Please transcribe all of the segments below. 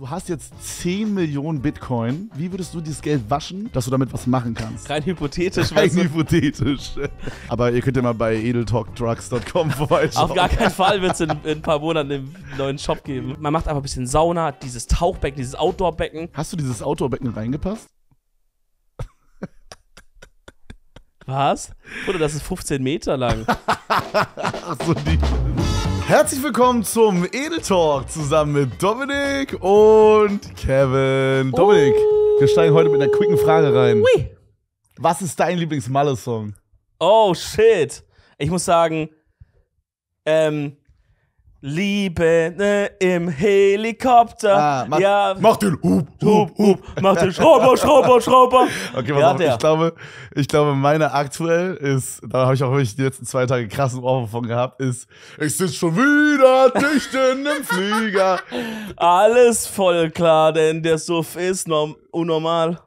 Du hast jetzt 10 Millionen Bitcoin. Wie würdest du dieses Geld waschen, dass du damit was machen kannst? Rein hypothetisch. Rein hypothetisch. Aber ihr könnt ja mal bei edeltalkdrugs.com vorbeischauen. Auf gar keinen Fall wird es in, in, ein paar Monaten einen neuen Shop geben. Man macht einfach ein bisschen Sauna, dieses Tauchbecken, dieses Outdoorbecken. Hast du dieses Outdoorbecken reingepasst? Was? Oder das ist 15 Meter lang. Ach so, die. Herzlich willkommen zum Edel Talk zusammen mit Dominik und Kevin. Dominik, oh. wir steigen heute mit einer quicken Frage rein. Oui. Was ist dein Lieblings-Malle-Song? Oh shit. Ich muss sagen, ähm, Liebe ne, im Helikopter. Ah, mach, ja. mach den Hub, Hub, Hub. Mach den Schrauber, Schrauber, Schrauber. Okay, warte. ja, Ich glaube, ich glaube, meine aktuell ist, da habe ich auch wirklich die letzten zwei Tage krassen Ohren von gehabt, ist, ich sitze schon wieder dicht in im Flieger. Alles voll klar, denn der Suff ist norm unnormal.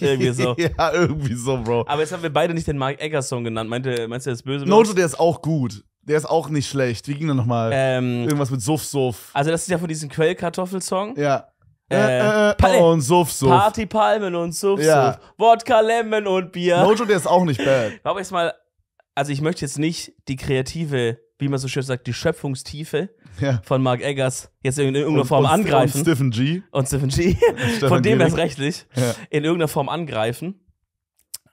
Irgendwie so. ja, irgendwie so, Bro. Aber jetzt haben wir beide nicht den Mark Eggers Song genannt. Meinte, meinst du der ist böse? Note, der ist auch gut. Der ist auch nicht schlecht. Wie ging der nochmal? Ähm, Irgendwas mit Suff Suff. Also das ist ja von diesem Quellkartoffelsong. Ja. Äh, äh, äh, äh oh, und Suff Suff. Party Palmen und Suff ja. Suff. Wodka Lemon und Bier. Mojo, der ist auch nicht bad. Glaube ich mal, also ich möchte jetzt nicht die kreative, wie man so schön sagt, die Schöpfungstiefe ja. von Mark Eggers jetzt in irgendeiner und, Form und, angreifen. Und Stephen G. Und Stephen G. von dem erst rechtlich. Ja. In irgendeiner Form angreifen.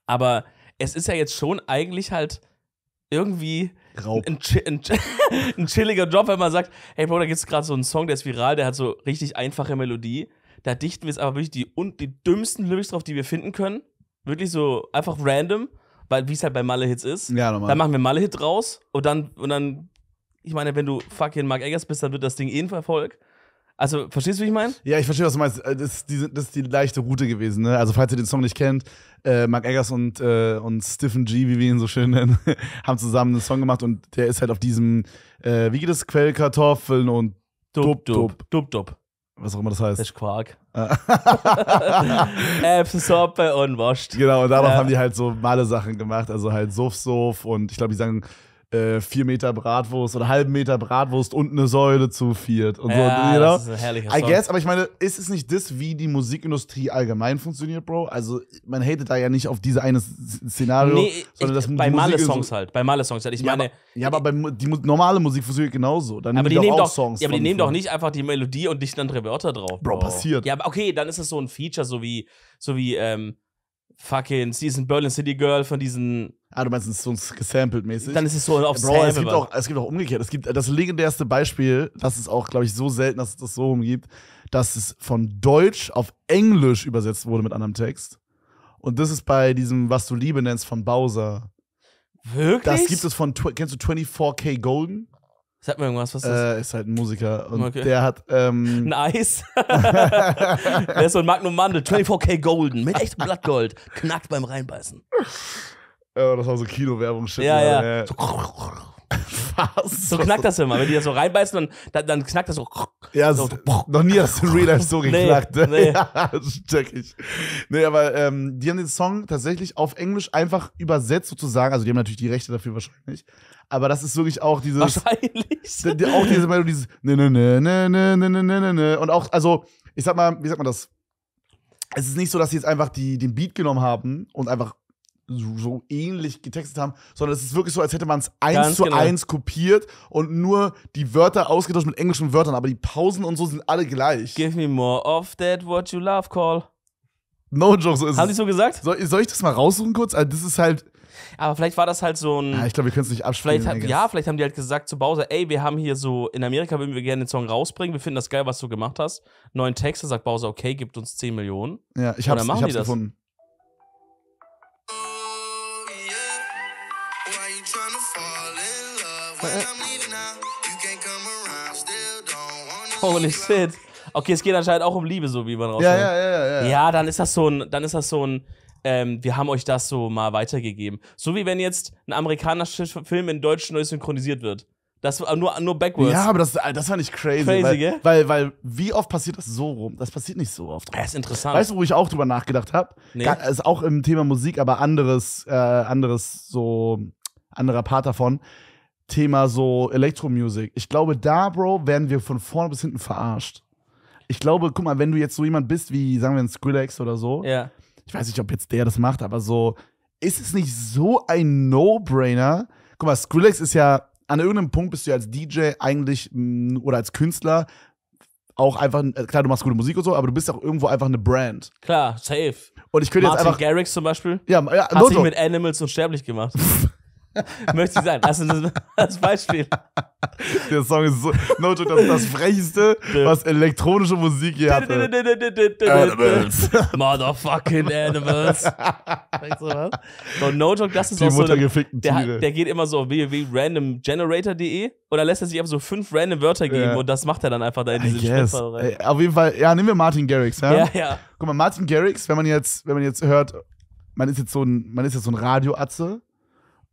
Aber es ist ja jetzt schon eigentlich halt irgendwie Raub. Ein, ein, ein, chilliger Job, wenn man sagt, hey Bro, da gibt es gerade so einen Song, der ist viral, der hat so richtig einfache Melodie. Da dichten wir jetzt aber wirklich die, die dümmsten Lyrics drauf, die wir finden können. Wirklich so einfach random, weil wie es halt bei Malle-Hits ist. Ja, normal. Dann machen wir Malle-Hit raus und dann, und dann, ich meine, wenn du fucking Mark Eggers bist, dann wird das Ding eh ein Verfolg. Also, verstehst du, wie ich meine? Ja, ich verstehe, was du meinst. Äh, das ist, die, das ist die leichte Route gewesen. Ne? Also, falls ihr den Song nicht kennt, äh, Mark Eggers und, äh, und Stephen G, wie wir ihn so schön nennen, haben zusammen einen Song gemacht und der ist halt auf diesem, äh, wie geht es, Quellkartoffeln und Dub, Dub, Dub, Dub. Was auch immer das heißt. Das ist Quark. Ah. Erbsensuppe und Wurst. Genau, und darauf ja. haben die halt so male Sachen gemacht. Also halt Sof, Sof und ich glaube, die sagen äh, vier Meter Bratwurst oder halben Meter Bratwurst und eine Säule zu viert und ja, so. Genau. Das ist ein herrlicher I guess, aber ich meine, ist es nicht das, wie die Musikindustrie allgemein funktioniert, Bro? Also man hatet da ja nicht auf diese eine Szenario, nee, sondern ich, das bei Male Songs halt, bei Male Songs halt. Ich ja, meine, aber, ja, aber bei, die normale Musik funktioniert genauso. Dann aber die, die nehmen doch, auch Songs. Ja, aber die nehmen doch nicht einfach die Melodie und dichten dann Wörter drauf. Bro, Bro, passiert. Ja, aber okay, dann ist es so ein Feature, so wie so wie ähm, fucking sie ist ein Berlin City Girl von diesen. Ah, du meinst, es ist so gesampelt mäßig? Dann ist es so auf Bro, es gibt, aber. auch, es gibt auch umgekehrt. Es gibt das legendärste Beispiel, das ist auch, glaube ich, so selten, dass es das so rumgibt, dass es von Deutsch auf Englisch übersetzt wurde mit anderem Text. Und das ist bei diesem, was du Liebe nennst, von Bowser. Wirklich? Das gibt es von, kennst du 24K Golden? Sag mir irgendwas, was ist das? Äh, ist halt ein Musiker und okay. der hat. Ähm Eis. der ist so ein Magnum Mandel, 24K Golden, mit echtem Blattgold. Knackt beim Reinbeißen. Ja, das war so Kinowerbung-Shit. Ja, ja. ja. So. So knackt das immer. Wenn die das so reinbeißen, dann, dann, knackt das so. Ja, so, noch nie hast du in Real Life so geknackt. Nee, nee. ja, check ich. Nee, aber ähm, die haben den Song tatsächlich auf Englisch einfach übersetzt sozusagen. Also die haben natürlich die Rechte dafür wahrscheinlich. Aber das ist wirklich auch dieses... Wahrscheinlich. Auch diese Melodie, dieses... Ne, ne, ne, ne, ne, ne, ne, ne. Und auch, also, ich sag mal, wie sagt man das? Es ist nicht so, dass sie jetzt einfach die, den Beat genommen haben und einfach so ähnlich getextet haben, sondern es ist wirklich so, als hätte man es eins zu genau. eins kopiert und nur die Wörter ausgetauscht mit englischen Wörtern, aber die Pausen und so sind alle gleich. Give me more of that what you love call. No joke, so ist Haben die so gesagt? Soll, soll ich das mal raussuchen kurz? Also das ist halt. Aber vielleicht war das halt so ein. Ja, ah, ich glaube, wir können es nicht abspielen. Vielleicht, ja, vielleicht haben die halt gesagt zu Bowser, ey, wir haben hier so, in Amerika würden wir gerne den Song rausbringen, wir finden das geil, was du gemacht hast. Neuen Text, da sagt Bowser, okay, gibt uns 10 Millionen. Ja, ich hab's, und machen ich das. gefunden. Äh. Holy shit. Okay, es geht anscheinend auch um Liebe, so wie man rauskommt. Ja, ja, ja, ja, ja. Ja, dann ist das so ein, dann ist das so ein, ähm, wir haben euch das so mal weitergegeben. So wie wenn jetzt ein amerikanischer Film in Deutsch neu synchronisiert wird. Das äh, nur, nur backwards. Ja, aber das, äh, das war nicht crazy. Crazy, weil, gell? Weil, weil, wie oft passiert das so rum? Das passiert nicht so oft. Das ist interessant. Weißt du, wo ich auch drüber nachgedacht habe? Nee. ist auch im Thema Musik, aber anderes, äh, anderes, so, anderer Part davon. Thema so Elektromusik. Ich glaube, da, Bro, werden wir von vorne bis hinten verarscht. Ich glaube, guck mal, wenn du jetzt so jemand bist wie, sagen wir, ein Skrillex oder so, ja. ich weiß nicht, ob jetzt der das macht, aber so, ist es nicht so ein No-Brainer? Guck mal, Skrillex ist ja, an irgendeinem Punkt bist du ja als DJ eigentlich mm, oder als Künstler auch einfach, äh, klar, du machst gute Musik und so, aber du bist auch irgendwo einfach eine Brand. Klar, safe. Und ich könnte Martin jetzt einfach. Garrix zum Beispiel. Ja, ja, Hat sich mit Animals unsterblich gemacht. Möchte ich sagen. Also, das, das Beispiel. Der Song ist so, no joke, das ist das frechste, was elektronische Musik hier hatte. Animals. Motherfucking Animals. Weißt du was? So, no joke, das ist Die auch Mutter so. Eine, der, der geht immer so auf www.randomgenerator.de und dann lässt er sich einfach so fünf random Wörter geben yeah. und das macht er dann einfach da in diese yes. rein. Auf jeden Fall, ja, nehmen wir Martin Garrix, ja? Ja, ja. Guck mal, Martin Garrix, wenn man jetzt, wenn man jetzt hört, man ist jetzt so ein, man ist jetzt so ein Radioatze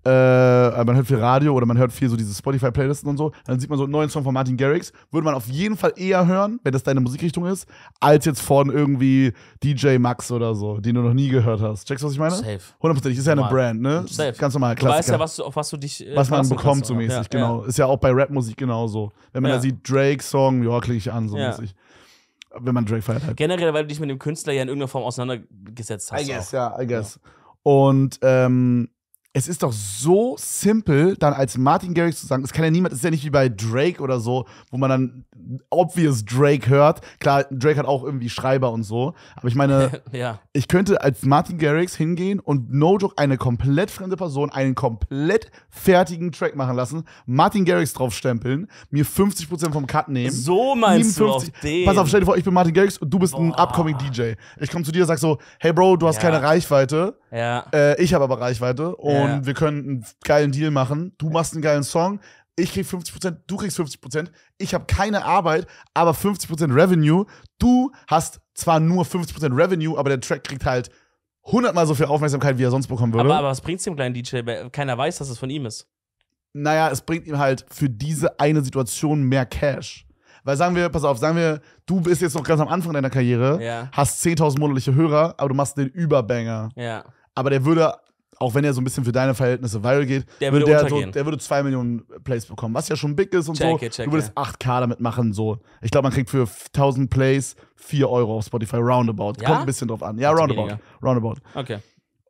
äh, man hört viel Radio oder man hört viel so diese Spotify-Playlisten und so, dann sieht man so einen neuen Song von Martin Garrix, würde man auf jeden Fall eher hören, wenn das deine Musikrichtung ist, als jetzt von irgendwie DJ Max oder so, den du noch nie gehört hast. Checkst du, was ich meine? Safe. Hundertprozentig, ist normal. ja eine Brand, ne? Safe. Ganz normal, Klassiker. Du weißt ja, was du, auf was du dich äh, Was man bekommt so mäßig, ja, genau. Ja. Ist ja auch bei Rapmusik genauso. Wenn man ja. da sieht, Drake-Song, ja, klicke ich an, so mäßig wenn man Drake feiert halt. Generell, weil du dich mit dem Künstler ja in irgendeiner Form auseinandergesetzt hast. I guess, auch. ja, I guess. Ja. Und ähm, es ist doch so simpel, dann als Martin Garrix zu sagen, es kann ja niemand, es ist ja nicht wie bei Drake oder so, wo man dann obvious Drake hört. Klar, Drake hat auch irgendwie Schreiber und so, aber ich meine, ja. ich könnte als Martin Garrix hingehen und no joke eine komplett fremde Person einen komplett fertigen Track machen lassen, Martin Garrix draufstempeln, mir 50% vom Cut nehmen. So meinst 57, du auf den. Pass auf, stell dir vor, ich bin Martin Garrix und du bist Boah. ein upcoming DJ. Ich komme zu dir und sag so, hey Bro, du hast ja. keine Reichweite. Ja. Äh, ich habe aber Reichweite und und wir können einen geilen Deal machen. Du machst einen geilen Song, ich krieg 50%, du kriegst 50%, ich habe keine Arbeit, aber 50% Revenue. Du hast zwar nur 50% Revenue, aber der Track kriegt halt 100 mal so viel Aufmerksamkeit, wie er sonst bekommen würde. Aber, aber was bringt's dem kleinen DJ? keiner weiß, dass es von ihm ist. Naja, es bringt ihm halt für diese eine Situation mehr Cash. Weil sagen wir, pass auf, sagen wir, du bist jetzt noch ganz am Anfang deiner Karriere, ja. hast 10.000 monatliche Hörer, aber du machst den Überbanger. Ja. Aber der würde auch wenn er so ein bisschen für deine Verhältnisse viral geht, der würde, der, so, der würde 2 Millionen Plays bekommen, was ja schon big ist und check so. It, check, du würdest ja. 8K damit machen, so. Ich glaube, man kriegt für 1000 Plays 4 Euro auf Spotify, roundabout. Ja? Kommt ein bisschen drauf an. Ja, roundabout. Roundabout. Okay.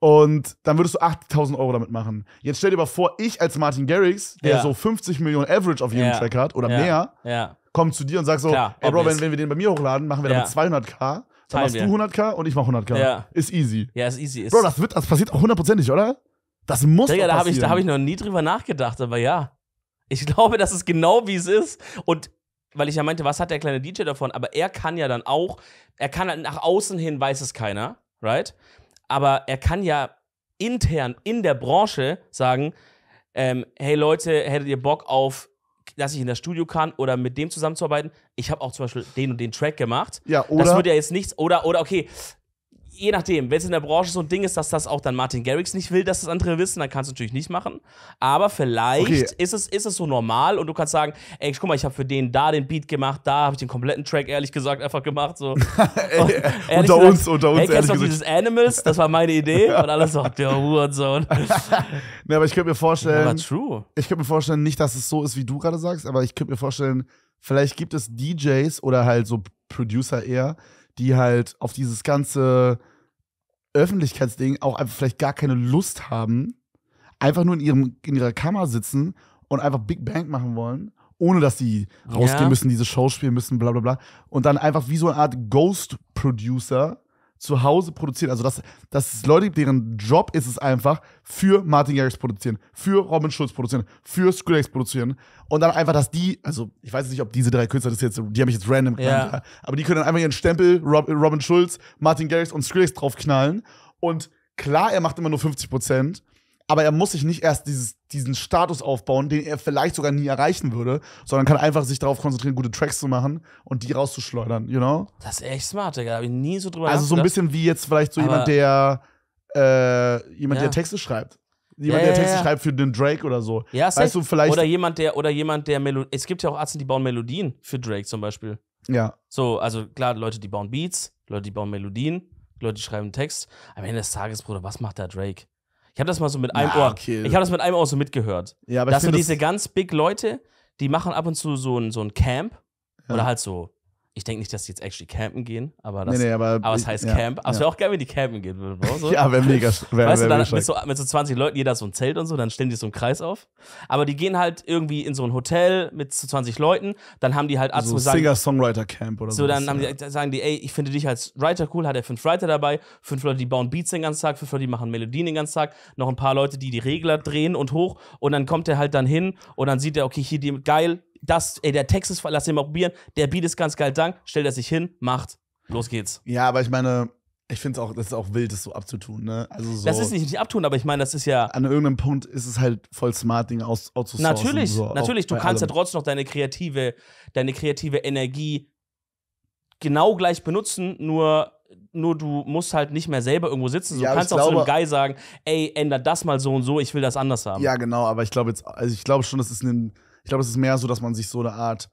Und dann würdest du 8000 Euro damit machen. Jetzt stell dir mal vor, ich als Martin Garrix, der ja. so 50 Millionen Average auf jedem ja. Track hat oder mehr, komme zu dir und sag so, Klar, ey Bro, wenn, wenn, wir den bei mir hochladen, machen wir damit 200k. Dann machst du 100k und ich mach 100k. Ja. Ist easy. Ja, ist easy. Ist Bro, das, wird, das passiert auch hundertprozentig, oder? Das muss Digga, da habe ich, da hab ich noch nie drüber nachgedacht, aber ja. Ich glaube, das ist genau wie es ist. Und weil ich ja meinte, was hat der kleine DJ davon? Aber er kann ja dann auch, er kann halt nach außen hin, weiß es keiner, right? Aber er kann ja intern in der Branche sagen, ähm, hey Leute, hättet ihr Bock auf dass ich in das Studio kann oder mit dem zusammenzuarbeiten. Ich habe auch zum Beispiel den und den Track gemacht. Ja, oder? Das wird ja jetzt nichts. Oder, oder okay, je nachdem, wenn es in der Branche so ein Ding ist, dass das auch dann Martin Garrix nicht will, dass das andere wissen, dann kannst du natürlich nicht machen. Aber vielleicht okay. ist, es, ist es so normal und du kannst sagen, ey, guck mal, ich habe für den da den Beat gemacht, da habe ich den kompletten Track, ehrlich gesagt, einfach gemacht. So. ey, unter gesagt, uns, unter uns, ey, kennst gesagt. dieses Animals? Das war meine Idee. und alles so, der Hurensohn. ne, aber ich könnte mir vorstellen, true. ich könnte mir vorstellen, nicht, dass es so ist, wie du gerade sagst, aber ich könnte mir vorstellen, vielleicht gibt es DJs oder halt so Producer eher, die halt auf dieses ganze Öffentlichkeitsding auch einfach vielleicht gar keine Lust haben, einfach nur in, ihrem, in ihrer Kammer sitzen und einfach Big Bang machen wollen, ohne dass sie rausgehen ja. müssen, diese Show spielen müssen, bla bla bla. Und dann einfach wie so eine Art Ghost-Producer zu Hause produzieren. Also, dass, das Leute deren Job ist es einfach, für Martin Garrix produzieren, für Robin Schulz produzieren, für Skrillex produzieren. Und dann einfach, dass die, also ich weiß nicht, ob diese drei Künstler, das jetzt, die habe ich jetzt random genannt, ja. aber die können dann einfach ihren Stempel Rob, Robin Schulz, Martin Garrix und Skrillex draufknallen. Und klar, er macht immer nur 50 Prozent, aber er muss sich nicht erst dieses, diesen Status aufbauen, den er vielleicht sogar nie erreichen würde, sondern kann einfach sich darauf konzentrieren, gute Tracks zu machen und die rauszuschleudern, you know? Das ist echt smart, Digga. Hab ich nie so drüber Also so ein bisschen wie jetzt vielleicht so jemand, der äh, jemand, ja. der Texte schreibt. Jemand, ja, der Texte ja, schreibt für den Drake oder so. Ja, weißt heißt, du, vielleicht. Oder jemand, der, oder jemand, der Melodien. Es gibt ja auch Ärzte, die bauen Melodien für Drake zum Beispiel. Ja. So, also klar, Leute, die bauen Beats, Leute, die bauen Melodien, Leute, die schreiben Text. Am Ende des Tages, Bruder, was macht da Drake? Ich habe das mal so mit einem Ohr. Okay. Ich habe das mit einem Ohr so mitgehört. Ja, aber dass so diese ganz big Leute, die machen ab und zu so ein, so ein Camp ja. oder halt so ich denke nicht, dass die jetzt actually campen gehen, aber das. Nee, nee, aber, aber es heißt ja, Camp. Aber also es wäre auch geil, wenn die campen gehen würden, So. ja, wäre mega. Wär, weißt wär, wär, du, dann mit so, mit so 20 Leuten, jeder so ein Zelt und so, dann stellen die so einen Kreis auf. Aber die gehen halt irgendwie in so ein Hotel mit so 20 Leuten, dann haben die halt Arzt so sagen. Singer-Songwriter-Camp oder so. So, dann die, halt, sagen die, ey, ich finde dich als Writer cool, hat er fünf Writer dabei, fünf Leute, die bauen Beats den ganzen Tag, fünf Leute, die machen Melodien den ganzen Tag, noch ein paar Leute, die die Regler drehen und hoch und dann kommt er halt dann hin und dann sieht er, okay, hier die geil, das, ey, der Text ist, lass den mal probieren, der Beat ist ganz geil, dank, stellt er sich hin, macht, los geht's. Ja, aber ich meine, ich finde es auch, das ist auch wild, das so abzutun, ne? Also so das ist nicht, nicht abtun, aber ich meine, das ist ja. An irgendeinem Punkt ist es halt voll smart, Dinge aus, Natürlich, so, natürlich, du kannst allem. ja trotzdem noch deine kreative, deine kreative Energie genau gleich benutzen, nur nur du musst halt nicht mehr selber irgendwo sitzen. Du ja, kannst auch glaube, zu einem Guy sagen, ey, änder das mal so und so, ich will das anders haben. Ja, genau, aber ich glaube jetzt, also ich glaube schon, das ist ein ich glaube, es ist mehr so, dass man sich so eine Art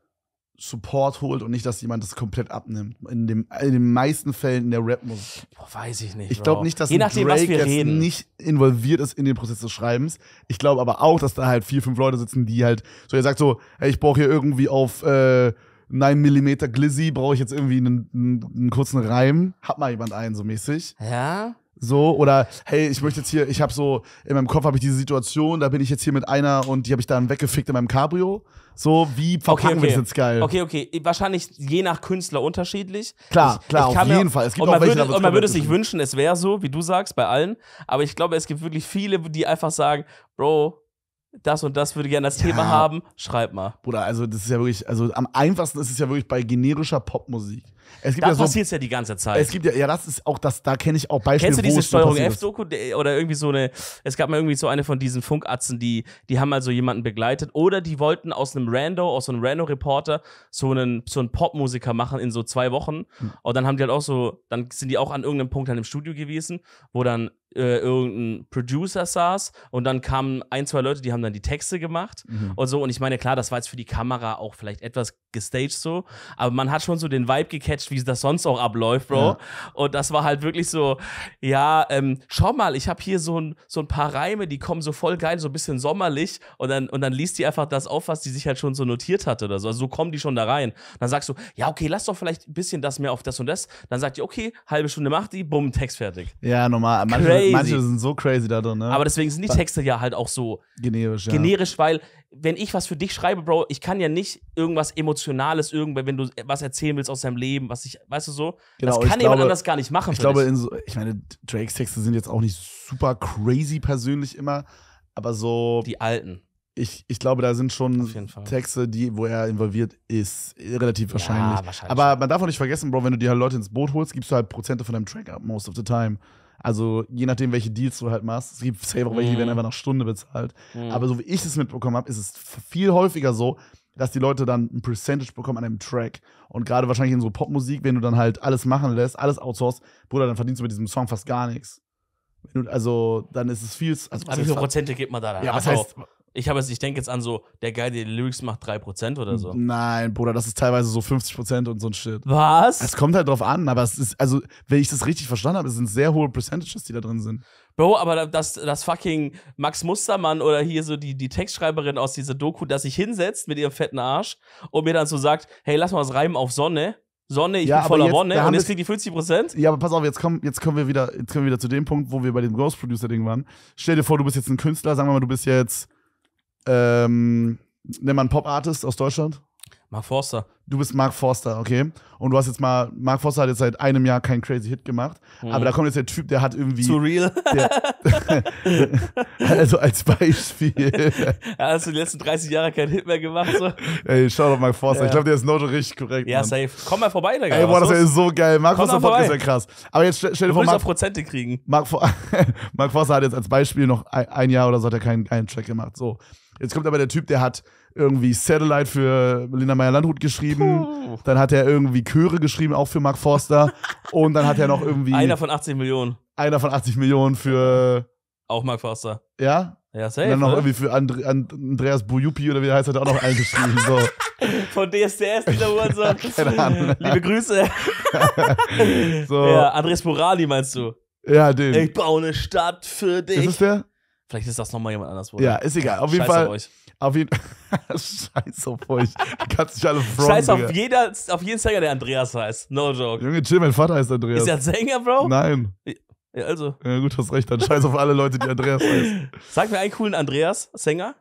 Support holt und nicht, dass jemand das komplett abnimmt. In, dem, in den meisten Fällen in der Rap-Musik. Weiß ich nicht. Ich glaube nicht, dass Je nachdem, Drake was wir jetzt reden. nicht involviert ist in den Prozess des Schreibens. Ich glaube aber auch, dass da halt vier, fünf Leute sitzen, die halt so, er sagt so, hey, ich brauche hier irgendwie auf äh, 9 mm Glizzy, brauche ich jetzt irgendwie einen, einen, einen kurzen Reim. Hat mal jemand einen so mäßig. Ja. So, oder hey, ich möchte jetzt hier, ich habe so, in meinem Kopf habe ich diese Situation, da bin ich jetzt hier mit einer und die habe ich dann weggefickt in meinem Cabrio. So, wie verpacken okay, okay. wir das jetzt geil? Okay, okay, wahrscheinlich je nach Künstler unterschiedlich. Klar, ich, klar, ich auf jeden mir, Fall. Es gibt und auch welche, würde, und man würde es sich wünschen, es wäre so, wie du sagst, bei allen. Aber ich glaube, es gibt wirklich viele, die einfach sagen, Bro, das und das würde gerne das ja. Thema haben, schreib mal. Bruder, also das ist ja wirklich, also am einfachsten ist es ja wirklich bei generischer Popmusik. Es gibt das ja so, passiert ja die ganze Zeit. Es gibt ja, ja, das ist auch das, da kenne ich auch Beispiele. Kennst du diese Steuerung F-Doku oder irgendwie so eine, es gab mal irgendwie so eine von diesen Funkatzen, die, die haben mal so jemanden begleitet oder die wollten aus einem Rando, aus so einem Rando-Reporter so einen, so einen Popmusiker machen in so zwei Wochen hm. und dann haben die halt auch so, dann sind die auch an irgendeinem Punkt halt im Studio gewesen, wo dann äh, irgendein Producer saß und dann kamen ein, zwei Leute, die haben dann die Texte gemacht mhm. und so. Und ich meine, klar, das war jetzt für die Kamera auch vielleicht etwas gestaged so, aber man hat schon so den Vibe gecatcht, wie das sonst auch abläuft, Bro. Ja. Und das war halt wirklich so, ja, ähm, schau mal, ich habe hier so ein, so ein paar Reime, die kommen so voll geil, so ein bisschen sommerlich und dann, und dann liest die einfach das auf, was die sich halt schon so notiert hatte oder so. Also so kommen die schon da rein. Und dann sagst du, ja, okay, lass doch vielleicht ein bisschen das mehr auf das und das. Dann sagt die, okay, halbe Stunde macht die, bumm, Text fertig. Ja, normal. Manchmal, crazy. Manche sind so crazy da drin, ne? Aber deswegen sind die Texte ja halt auch so generisch, ja. generisch, weil wenn ich was für dich schreibe, Bro, ich kann ja nicht irgendwas Emotionales, irgendwann, wenn du was erzählen willst aus deinem Leben, was ich, weißt du so, genau, das kann jemand anders gar nicht machen. Ich glaube, so, ich meine, Drakes Texte sind jetzt auch nicht super crazy persönlich immer, aber so. Die alten. Ich, ich glaube, da sind schon Texte, die, wo er involviert ist, relativ wahrscheinlich. Ja, wahrscheinlich. Aber man darf auch nicht vergessen, Bro, wenn du dir halt Leute ins Boot holst, gibst du halt Prozente von deinem Track up most of the time. Also je nachdem, welche Deals du halt machst. Es gibt selber auch welche, die werden mhm. einfach nach Stunde bezahlt. Mhm. Aber so wie ich es mitbekommen habe, ist es viel häufiger so, dass die Leute dann ein Percentage bekommen an einem Track. Und gerade wahrscheinlich in so Popmusik, wenn du dann halt alles machen lässt, alles outsourced, Bruder, dann verdienst du mit diesem Song fast gar nichts. Also, dann ist es viel. Also, also wie viele Prozente gibt man da dann? Ja, was also, heißt, ich habe jetzt, ich denke jetzt an so, der Guy, der die Lyrics macht, 3% oder so. Nein, Bruder, das ist teilweise so 50% und so ein Shit. Was? Es kommt halt drauf an, aber es ist, also, wenn ich das richtig verstanden habe, es sind sehr hohe Percentages, die da drin sind. Bro, aber dass das fucking Max Mustermann oder hier so die, die Textschreiberin aus dieser Doku, dass sich hinsetzt mit ihrem fetten Arsch und mir dann so sagt, hey, lass mal was reimen auf Sonne. Sonne, ich ja, bin voller Wonne und jetzt kriegt die 50 Prozent. Ja, aber pass auf, jetzt kommen, jetzt kommen wir wieder, jetzt kommen wir wieder zu dem Punkt, wo wir bei dem Ghost Producer Ding waren. Stell dir vor, du bist jetzt ein Künstler, sagen wir mal, du bist jetzt ähm, nenn mal einen Pop-Artist aus Deutschland. Mark Forster. Du bist Mark Forster, okay. Und du hast jetzt mal, Mark Forster hat jetzt seit einem Jahr keinen Crazy Hit gemacht. Mhm. Aber da kommt jetzt der Typ, der hat irgendwie. Zu real? Der, also als Beispiel. Ja, hast du die letzten 30 Jahre keinen Hit mehr gemacht? So? Ey, schau doch Mark Forster. Ja. Ich glaube, der ist noch richtig korrekt. Ja, Mann. safe. Komm mal vorbei, Digga. Ey, boah, das ist so geil. Mark Komm Forster Podcast ist ja krass. Aber jetzt stell dir vor, Mark, Prozente kriegen. Mark, Mark, Forster hat jetzt als Beispiel noch ein, ein Jahr oder so hat er keinen, keinen Track gemacht. So. Jetzt kommt aber der Typ, der hat irgendwie Satellite für Linda Meyer-Landrut geschrieben. Puh. Dann hat er irgendwie Chöre geschrieben, auch für Mark Forster. und dann hat er noch irgendwie. Einer von 80 Millionen. Einer von 80 Millionen für. Auch Mark Forster. Ja? Ja, safe. Und dann noch oder? Ne? irgendwie für And Andreas Bujupi oder wie der heißt, hat er auch noch eingeschrieben. So. Von DSDS, dieser Uhrensohn. Liebe Grüße. so. Ja, Andres Morali meinst du? Ja, den. Ich baue eine Stadt für dich. Ist es der? Vielleicht ist das nochmal jemand anders. Oder? Ja, ist egal. Auf jeden Scheiß Fall. Auf, euch. auf jeden Scheiß auf euch. Kannst dich alle freuen. Scheiß auf, jeder, auf jeden Sänger, der Andreas heißt. No joke. Junge, chill, mein Vater heißt Andreas. Ist er Sänger, Bro? Nein. Ja, also. Ja, gut, hast recht. Dann scheiß auf alle Leute, die Andreas heißen. Sag mir einen coolen Andreas, Sänger.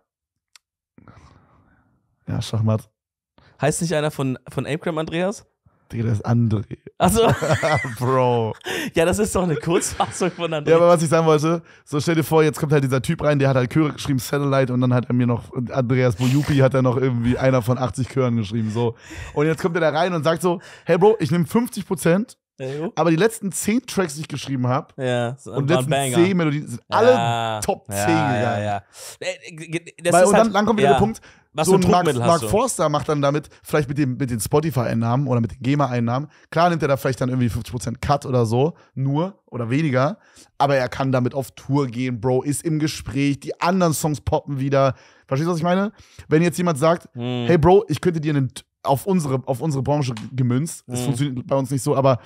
Ja, Schachmatt. Heißt nicht einer von, von Apegram Andreas? Digga, das ist André. Also. Bro. Ja, das ist doch eine Kurzfassung von André. Ja, aber was ich sagen wollte, so stell dir vor, jetzt kommt halt dieser Typ rein, der hat halt Chöre geschrieben, Satellite, und dann hat er mir noch, Andreas Bojupi hat er noch irgendwie einer von 80 Chören geschrieben, so. Und jetzt kommt er da rein und sagt so, hey Bro, ich nehme 50 Prozent. Aber die letzten 10 Tracks, die ich geschrieben habe, ja, und die letzten Banger. 10 Melodien, sind alle ja, Top 10 ja, gegangen. Ja, ja. Äh, äh, das Weil, und dann, halt, dann kommt wieder der Punkt, was so ein Mark, Mark Forster macht dann damit, vielleicht mit, dem, mit den Spotify-Einnahmen oder mit den GEMA-Einnahmen, klar nimmt er da vielleicht dann irgendwie 50% Cut oder so, nur oder weniger, aber er kann damit auf Tour gehen, Bro, ist im Gespräch, die anderen Songs poppen wieder. Verstehst du, was ich meine? Wenn jetzt jemand sagt, hm. hey Bro, ich könnte dir einen auf unsere, auf unsere Branche gemünzt. Das mhm. funktioniert bei uns nicht so, aber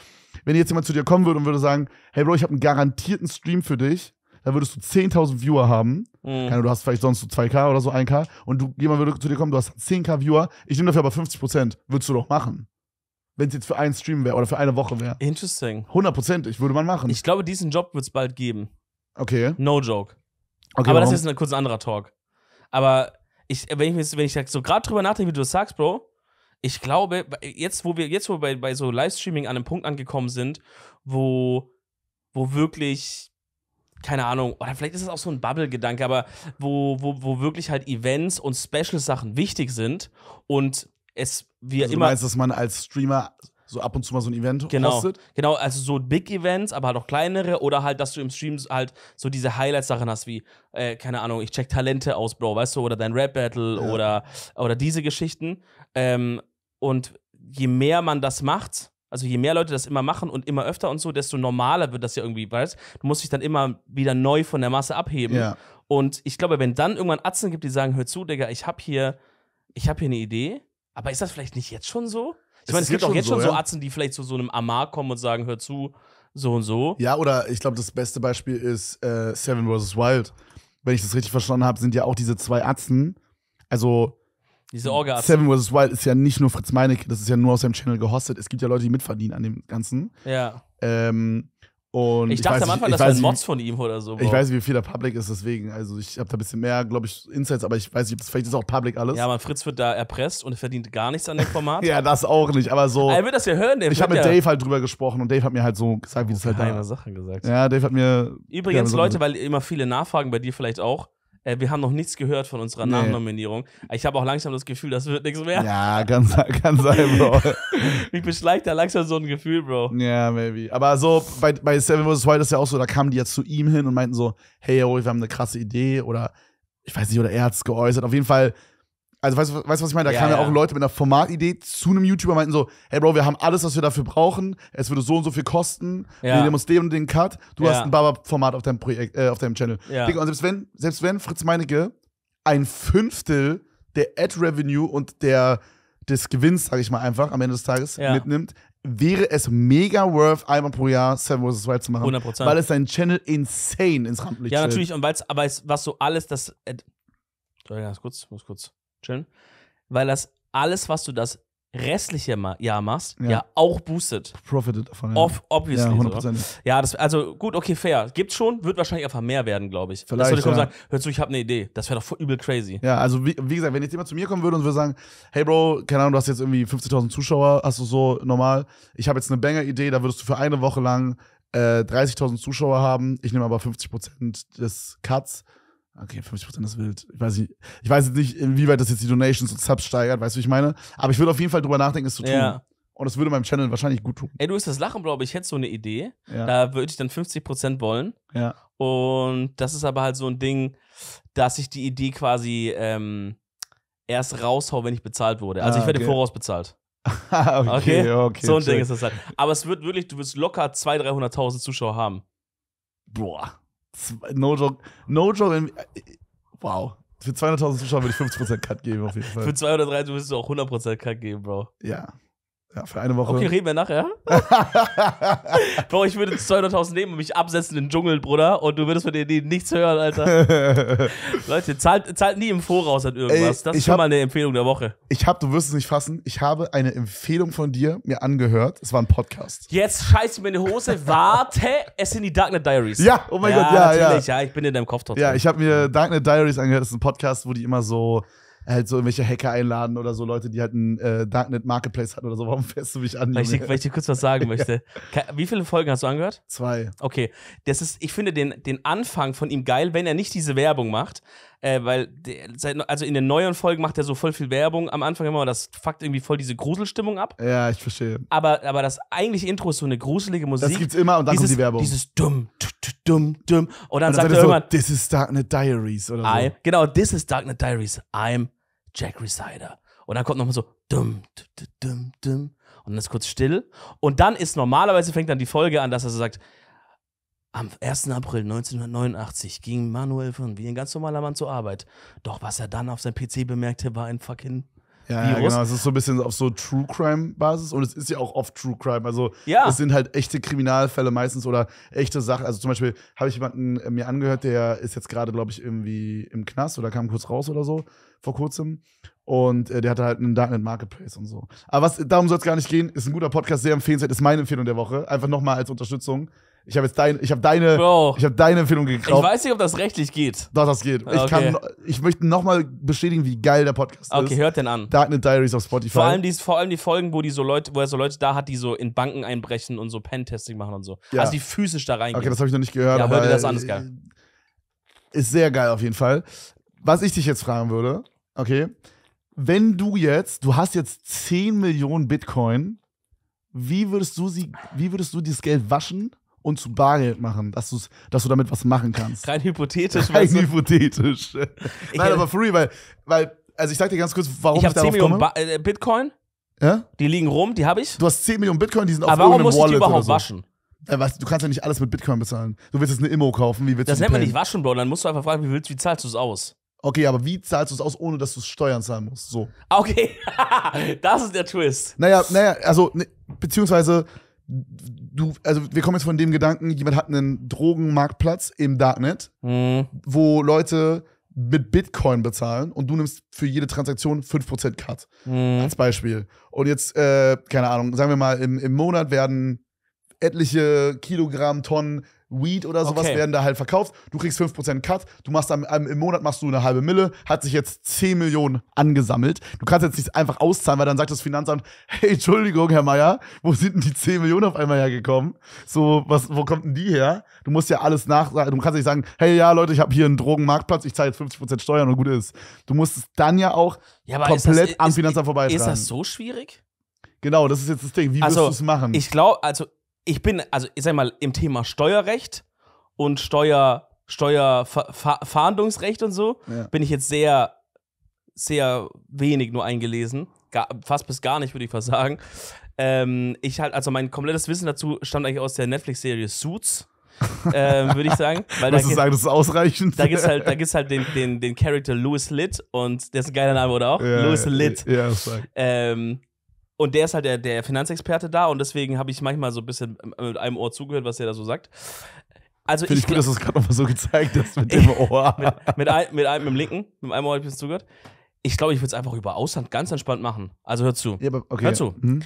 wenn jetzt jemand zu dir kommen würde und würde sagen, hey Bro, ich habe einen garantierten Stream für dich, dann würdest du 10.000 Viewer haben Mhm. Keine, du hast vielleicht sonst so 2K oder so 1K und du, jemand würde zu dir kommen, du hast 10K Viewer, ich nehme dafür aber 50%. Würdest du doch machen. Wenn es jetzt für einen Stream wäre oder für eine Woche wäre. Interesting. 100%ig würde man machen. Ich glaube, diesen Job wird es bald geben. Okay. No joke. Okay, aber warum? das ist ein kurz anderer Talk. Aber ich, wenn ich, wenn ich so gerade drüber nachdenke, wie du das sagst, Bro, ich glaube, jetzt, wo wir, jetzt, wo wir bei, bei so Livestreaming an einem Punkt angekommen sind, wo, wo wirklich keine Ahnung, oder vielleicht ist es auch so ein Bubble-Gedanke, aber wo, wo, wo wirklich halt Events und Special-Sachen wichtig sind und es wir also immer. Du meinst, dass man als Streamer so ab und zu mal so ein Event genau, hostet? Genau, also so Big Events, aber halt auch kleinere oder halt, dass du im Stream halt so diese Highlight-Sachen hast, wie, äh, keine Ahnung, ich check Talente aus, Bro, weißt du, oder dein Rap-Battle ja. oder, oder diese Geschichten. Ähm, und je mehr man das macht, also je mehr Leute das immer machen und immer öfter und so, desto normaler wird das ja irgendwie, weißt du? Du musst dich dann immer wieder neu von der Masse abheben. Ja. Und ich glaube, wenn dann irgendwann Atzen gibt, die sagen, hör zu, Digga, ich habe hier, ich hab hier eine Idee, aber ist das vielleicht nicht jetzt schon so? Ich meine, es gibt auch jetzt so, schon so Atzen, die vielleicht zu so einem Amar kommen und sagen, hör zu, so und so. Ja, oder ich glaube, das beste Beispiel ist äh, Seven vs. Wild. Wenn ich das richtig verstanden habe, sind ja auch diese zwei Atzen, also diese Orga. Seven vs. Wild ist ja nicht nur Fritz Meinecke, das ist ja nur aus seinem Channel gehostet. Es gibt ja Leute, die mitverdienen an dem Ganzen. Ja. Ähm, und ich dachte ich weiß, am Anfang, das wären Mods von ihm oder so. Bro. Ich weiß nicht, wie viel da public ist, deswegen. Also ich habe da ein bisschen mehr, glaube ich, Insights, aber ich weiß nicht, vielleicht ist auch public alles. Ja, aber Fritz wird da erpresst und verdient gar nichts an dem Format. ja, das auch nicht, aber so. Ah, er wird das ja hören, der Ich habe mit Dave halt drüber gesprochen und Dave hat mir halt so gesagt, wie das halt da ist. Sachen gesagt. Ja, Dave hat mir. Übrigens, Leute, weil immer viele nachfragen, bei dir vielleicht auch. Äh, wir haben noch nichts gehört von unserer nee. Nachnominierung. Ich habe auch langsam das Gefühl, das wird nichts mehr. Ja, kann, kann sein, Bro. Mich beschleicht da langsam so ein Gefühl, Bro. Ja, yeah, maybe. Aber so bei, bei Seven vs. Wild ist ja auch so, da kamen die ja zu ihm hin und meinten so, hey, yo, wir haben eine krasse Idee oder ich weiß nicht, oder er hat es geäußert. Auf jeden Fall also weißt du, was ich meine? Da ja, kamen ja. auch Leute mit einer Formatidee zu einem YouTuber meinten so, hey Bro, wir haben alles, was wir dafür brauchen, es würde so und so viel kosten, ja. wir nehmen uns den und den Cut, du ja. hast ein Baba-Format auf deinem Projekt, äh, auf deinem Channel. Ja. Digga, und selbst wenn, selbst wenn Fritz Meinecke ein Fünftel der Ad-Revenue und der des Gewinns, sage ich mal einfach, am Ende des Tages mitnimmt, wäre es mega worth, einmal pro Jahr Seven vs. Wild zu machen. 100%. Weil es deinen Channel insane ins Rampenlicht Ja, natürlich, und weil es, aber es, was so alles, das. Äh, ganz kurz, muss kurz Schön. Weil das alles, was du das restliche Jahr machst, ja, ja auch boostet. Profited von ja. Off, obviously. Ja, 100%. So, ja, das, also gut, okay, fair. Gibt's schon, wird wahrscheinlich einfach mehr werden, glaube ich. Vielleicht. Dass würde ich ja. sagen, hör zu, ich habe eine Idee. Das wäre doch voll übel crazy. Ja, also wie, wie, gesagt, wenn jetzt jemand zu mir kommen würde und würde sagen, hey Bro, keine Ahnung, du hast jetzt irgendwie 50.000 Zuschauer, hast du so normal. Ich habe jetzt eine Banger-Idee, da würdest du für eine Woche lang äh, 30.000 Zuschauer haben. Ich nehme aber 50% des Cuts Okay, 50% ist wild. Ich weiß, nicht, ich weiß nicht, inwieweit das jetzt die Donations und Subs steigert, weißt du, wie ich meine? Aber ich würde auf jeden Fall drüber nachdenken, es zu tun. Ja. Und das würde meinem Channel wahrscheinlich gut tun. Ey, du wirst das lachen, glaube ich. Ich hätte so eine Idee. Ja. Da würde ich dann 50% wollen. Ja. Und das ist aber halt so ein Ding, dass ich die Idee quasi ähm, erst raushau, wenn ich bezahlt wurde. Also ah, ich werde okay. Voraus bezahlt. okay, okay, okay, So ein check. Ding ist das halt. Aber es wird wirklich, du wirst locker 200.000, 300.000 Zuschauer haben. Boah. No joke. No joke. In, wow. Für 200.000 Zuschauer würde ich 50% Cut geben, auf jeden Fall. Für 230 würdest du auch 100% Cut geben, Bro. Ja. Ja, für eine Woche. Okay, reden wir nachher. Bro, ich würde 200.000 nehmen und mich absetzen in den Dschungel, Bruder. Und du würdest von dir nichts hören, Alter. Leute, zahlt, zahlt nie im Voraus an irgendwas. Ey, das ist schon hab, mal eine Empfehlung der Woche. Ich habe, du wirst es nicht fassen, ich habe eine Empfehlung von dir mir angehört. Es war ein Podcast. Jetzt scheiß ich mir in die Hose. Warte, es sind die Darknet Diaries. Ja, oh mein ja, Gott, ja, natürlich, ja. Ja, ich bin in deinem Kopf trotzdem. Ja, ich habe mir Darknet Diaries angehört. Das ist ein Podcast, wo die immer so halt so irgendwelche Hacker einladen oder so Leute, die halt ein äh, Darknet Marketplace hatten oder so. Warum fährst du mich an? Weil ich, weil ich dir kurz was sagen möchte. Wie viele Folgen hast du angehört? Zwei. Okay. Das ist, ich finde den, den Anfang von ihm geil, wenn er nicht diese Werbung macht. Äh, weil, der, seit, also in den neuen Folgen macht er so voll viel Werbung am Anfang immer und das fuckt irgendwie voll diese Gruselstimmung ab. Ja, ich verstehe. Aber, aber das eigentliche Intro ist so eine gruselige Musik. Das gibt's immer und dann dieses, kommt die Werbung. Dieses dumm, dumm, dumm. Und dann, und dann sagt er so, irgendwann: This is Darknet Diaries oder so. I, genau, This is Darknet Diaries. I'm Jack Resider. Und dann kommt nochmal so dumm, dumm, dumm. dumm. Und dann ist kurz still. Und dann ist normalerweise fängt dann die Folge an, dass er so sagt, am 1. April 1989 ging Manuel von wie ein ganz normaler Mann zur Arbeit. Doch was er dann auf seinem PC bemerkte, war ein fucking ja, Virus. ja, genau. Es ist so ein bisschen auf so True Crime-Basis und es ist ja auch oft True Crime. Also ja. es sind halt echte Kriminalfälle meistens oder echte Sachen. Also zum Beispiel habe ich jemanden äh, mir angehört, der ist jetzt gerade, glaube ich, irgendwie im Knast oder kam kurz raus oder so vor kurzem. Und äh, der hatte halt einen Darknet Marketplace und so. Aber was, darum soll es gar nicht gehen. Ist ein guter Podcast, sehr empfehlenswert. Ist meine Empfehlung der Woche. Einfach nochmal als Unterstützung. Ich habe jetzt dein, ich hab deine, Bro. ich habe deine Empfehlung geklaut. Ich weiß nicht, ob das rechtlich geht. Doch, das geht. Ich kann, ich möchte nochmal bestätigen, wie geil der Podcast okay, ist. Okay, hört den an. Darknet Diaries auf Spotify. Vor allem die, vor allem die Folgen, wo die so Leute, wo er so Leute da hat, die so in Banken einbrechen und so Pentesting machen und so. Ja. Also die physisch da reingehen. Okay, das habe ich noch nicht gehört. Ja, hört ihr das an, ist geil. Äh, ist sehr geil auf jeden Fall. Was ich dich jetzt fragen würde, okay, wenn du jetzt, du hast jetzt 10 Millionen Bitcoin, wie würdest du sie, wie würdest du dieses Geld waschen? und zu Bargeld machen, dass, dass du damit was machen kannst. Rein hypothetisch. Rein hypothetisch. Nein, aber free, weil, weil, also ich sag dir ganz kurz, warum ich, ich darauf 10 Millionen komme. Ba äh, Bitcoin. Ja? Die liegen rum, die habe ich. Du hast 10 Millionen Bitcoin, die sind auf Aber warum muss Wallet ich die überhaupt so. waschen? du kannst ja nicht alles mit Bitcoin bezahlen. Du willst jetzt eine Immo kaufen, wie willst das du Das nennt man nicht waschen, Bro. Dann musst du einfach fragen, wie, willst, wie zahlst du es aus? Okay, aber wie zahlst du es aus, ohne dass du Steuern zahlen musst? So. Ah, okay, das ist der Twist. Naja, naja, also, ne, beziehungsweise du, also wir kommen jetzt von dem Gedanken, jemand hat einen Drogenmarktplatz im Darknet, mhm. wo Leute mit Bitcoin bezahlen und du nimmst für jede Transaktion 5% Cut. Mhm. Als Beispiel. Und jetzt, äh, keine Ahnung, sagen wir mal, im, im Monat werden etliche Kilogramm, Tonnen Weed oder sowas okay. werden da halt verkauft. Du kriegst 5% Cut, du machst am, im Monat machst du eine halbe Mille, hat sich jetzt 10 Millionen angesammelt. Du kannst jetzt nicht einfach auszahlen, weil dann sagt das Finanzamt, hey, Entschuldigung, Herr Meier, wo sind denn die 10 Millionen auf einmal hergekommen? So, was, wo kommt denn die her? Du musst ja alles nach, du kannst nicht sagen, hey, ja, Leute, ich habe hier einen Drogenmarktplatz, ich zahle jetzt 50% Steuern und gut ist. Du musst es dann ja auch ja, komplett das, am ist, Finanzamt vorbei Ist das so schwierig? Genau, das ist jetzt das Ding. Wie also, wirst du es machen? Ich glaube, also ich bin, also ich sag mal, im Thema Steuerrecht und Steuer, Steuerfahndungsrecht und so, ja. bin ich jetzt sehr, sehr wenig nur eingelesen. Gar, fast bis gar nicht, würde ich fast sagen. Ähm, ich halt, also mein komplettes Wissen dazu stammt eigentlich aus der Netflix-Serie Suits. ähm, würde ich sagen. Weil da, du sagen, das ist ausreichend? Da gibt es halt, da gibt's halt den, den, den Charakter Louis Litt und der ist ein geiler Name, oder auch? Ja, Louis Litt. Ja, ähm, und der ist halt der, der Finanzexperte da und deswegen habe ich manchmal so ein bisschen mit einem Ohr zugehört, was der da so sagt. Also Finde ich, gut, dass du es gerade nochmal so gezeigt hast mit dem Ohr. mit, mit, ein, mit, einem, mit dem linken, mit einem Ohr habe ich ein bisschen zugehört. Ich glaube, ich würde es einfach über Ausland ganz entspannt machen. Also hör zu. Ja, aber okay. Hör zu. Hm?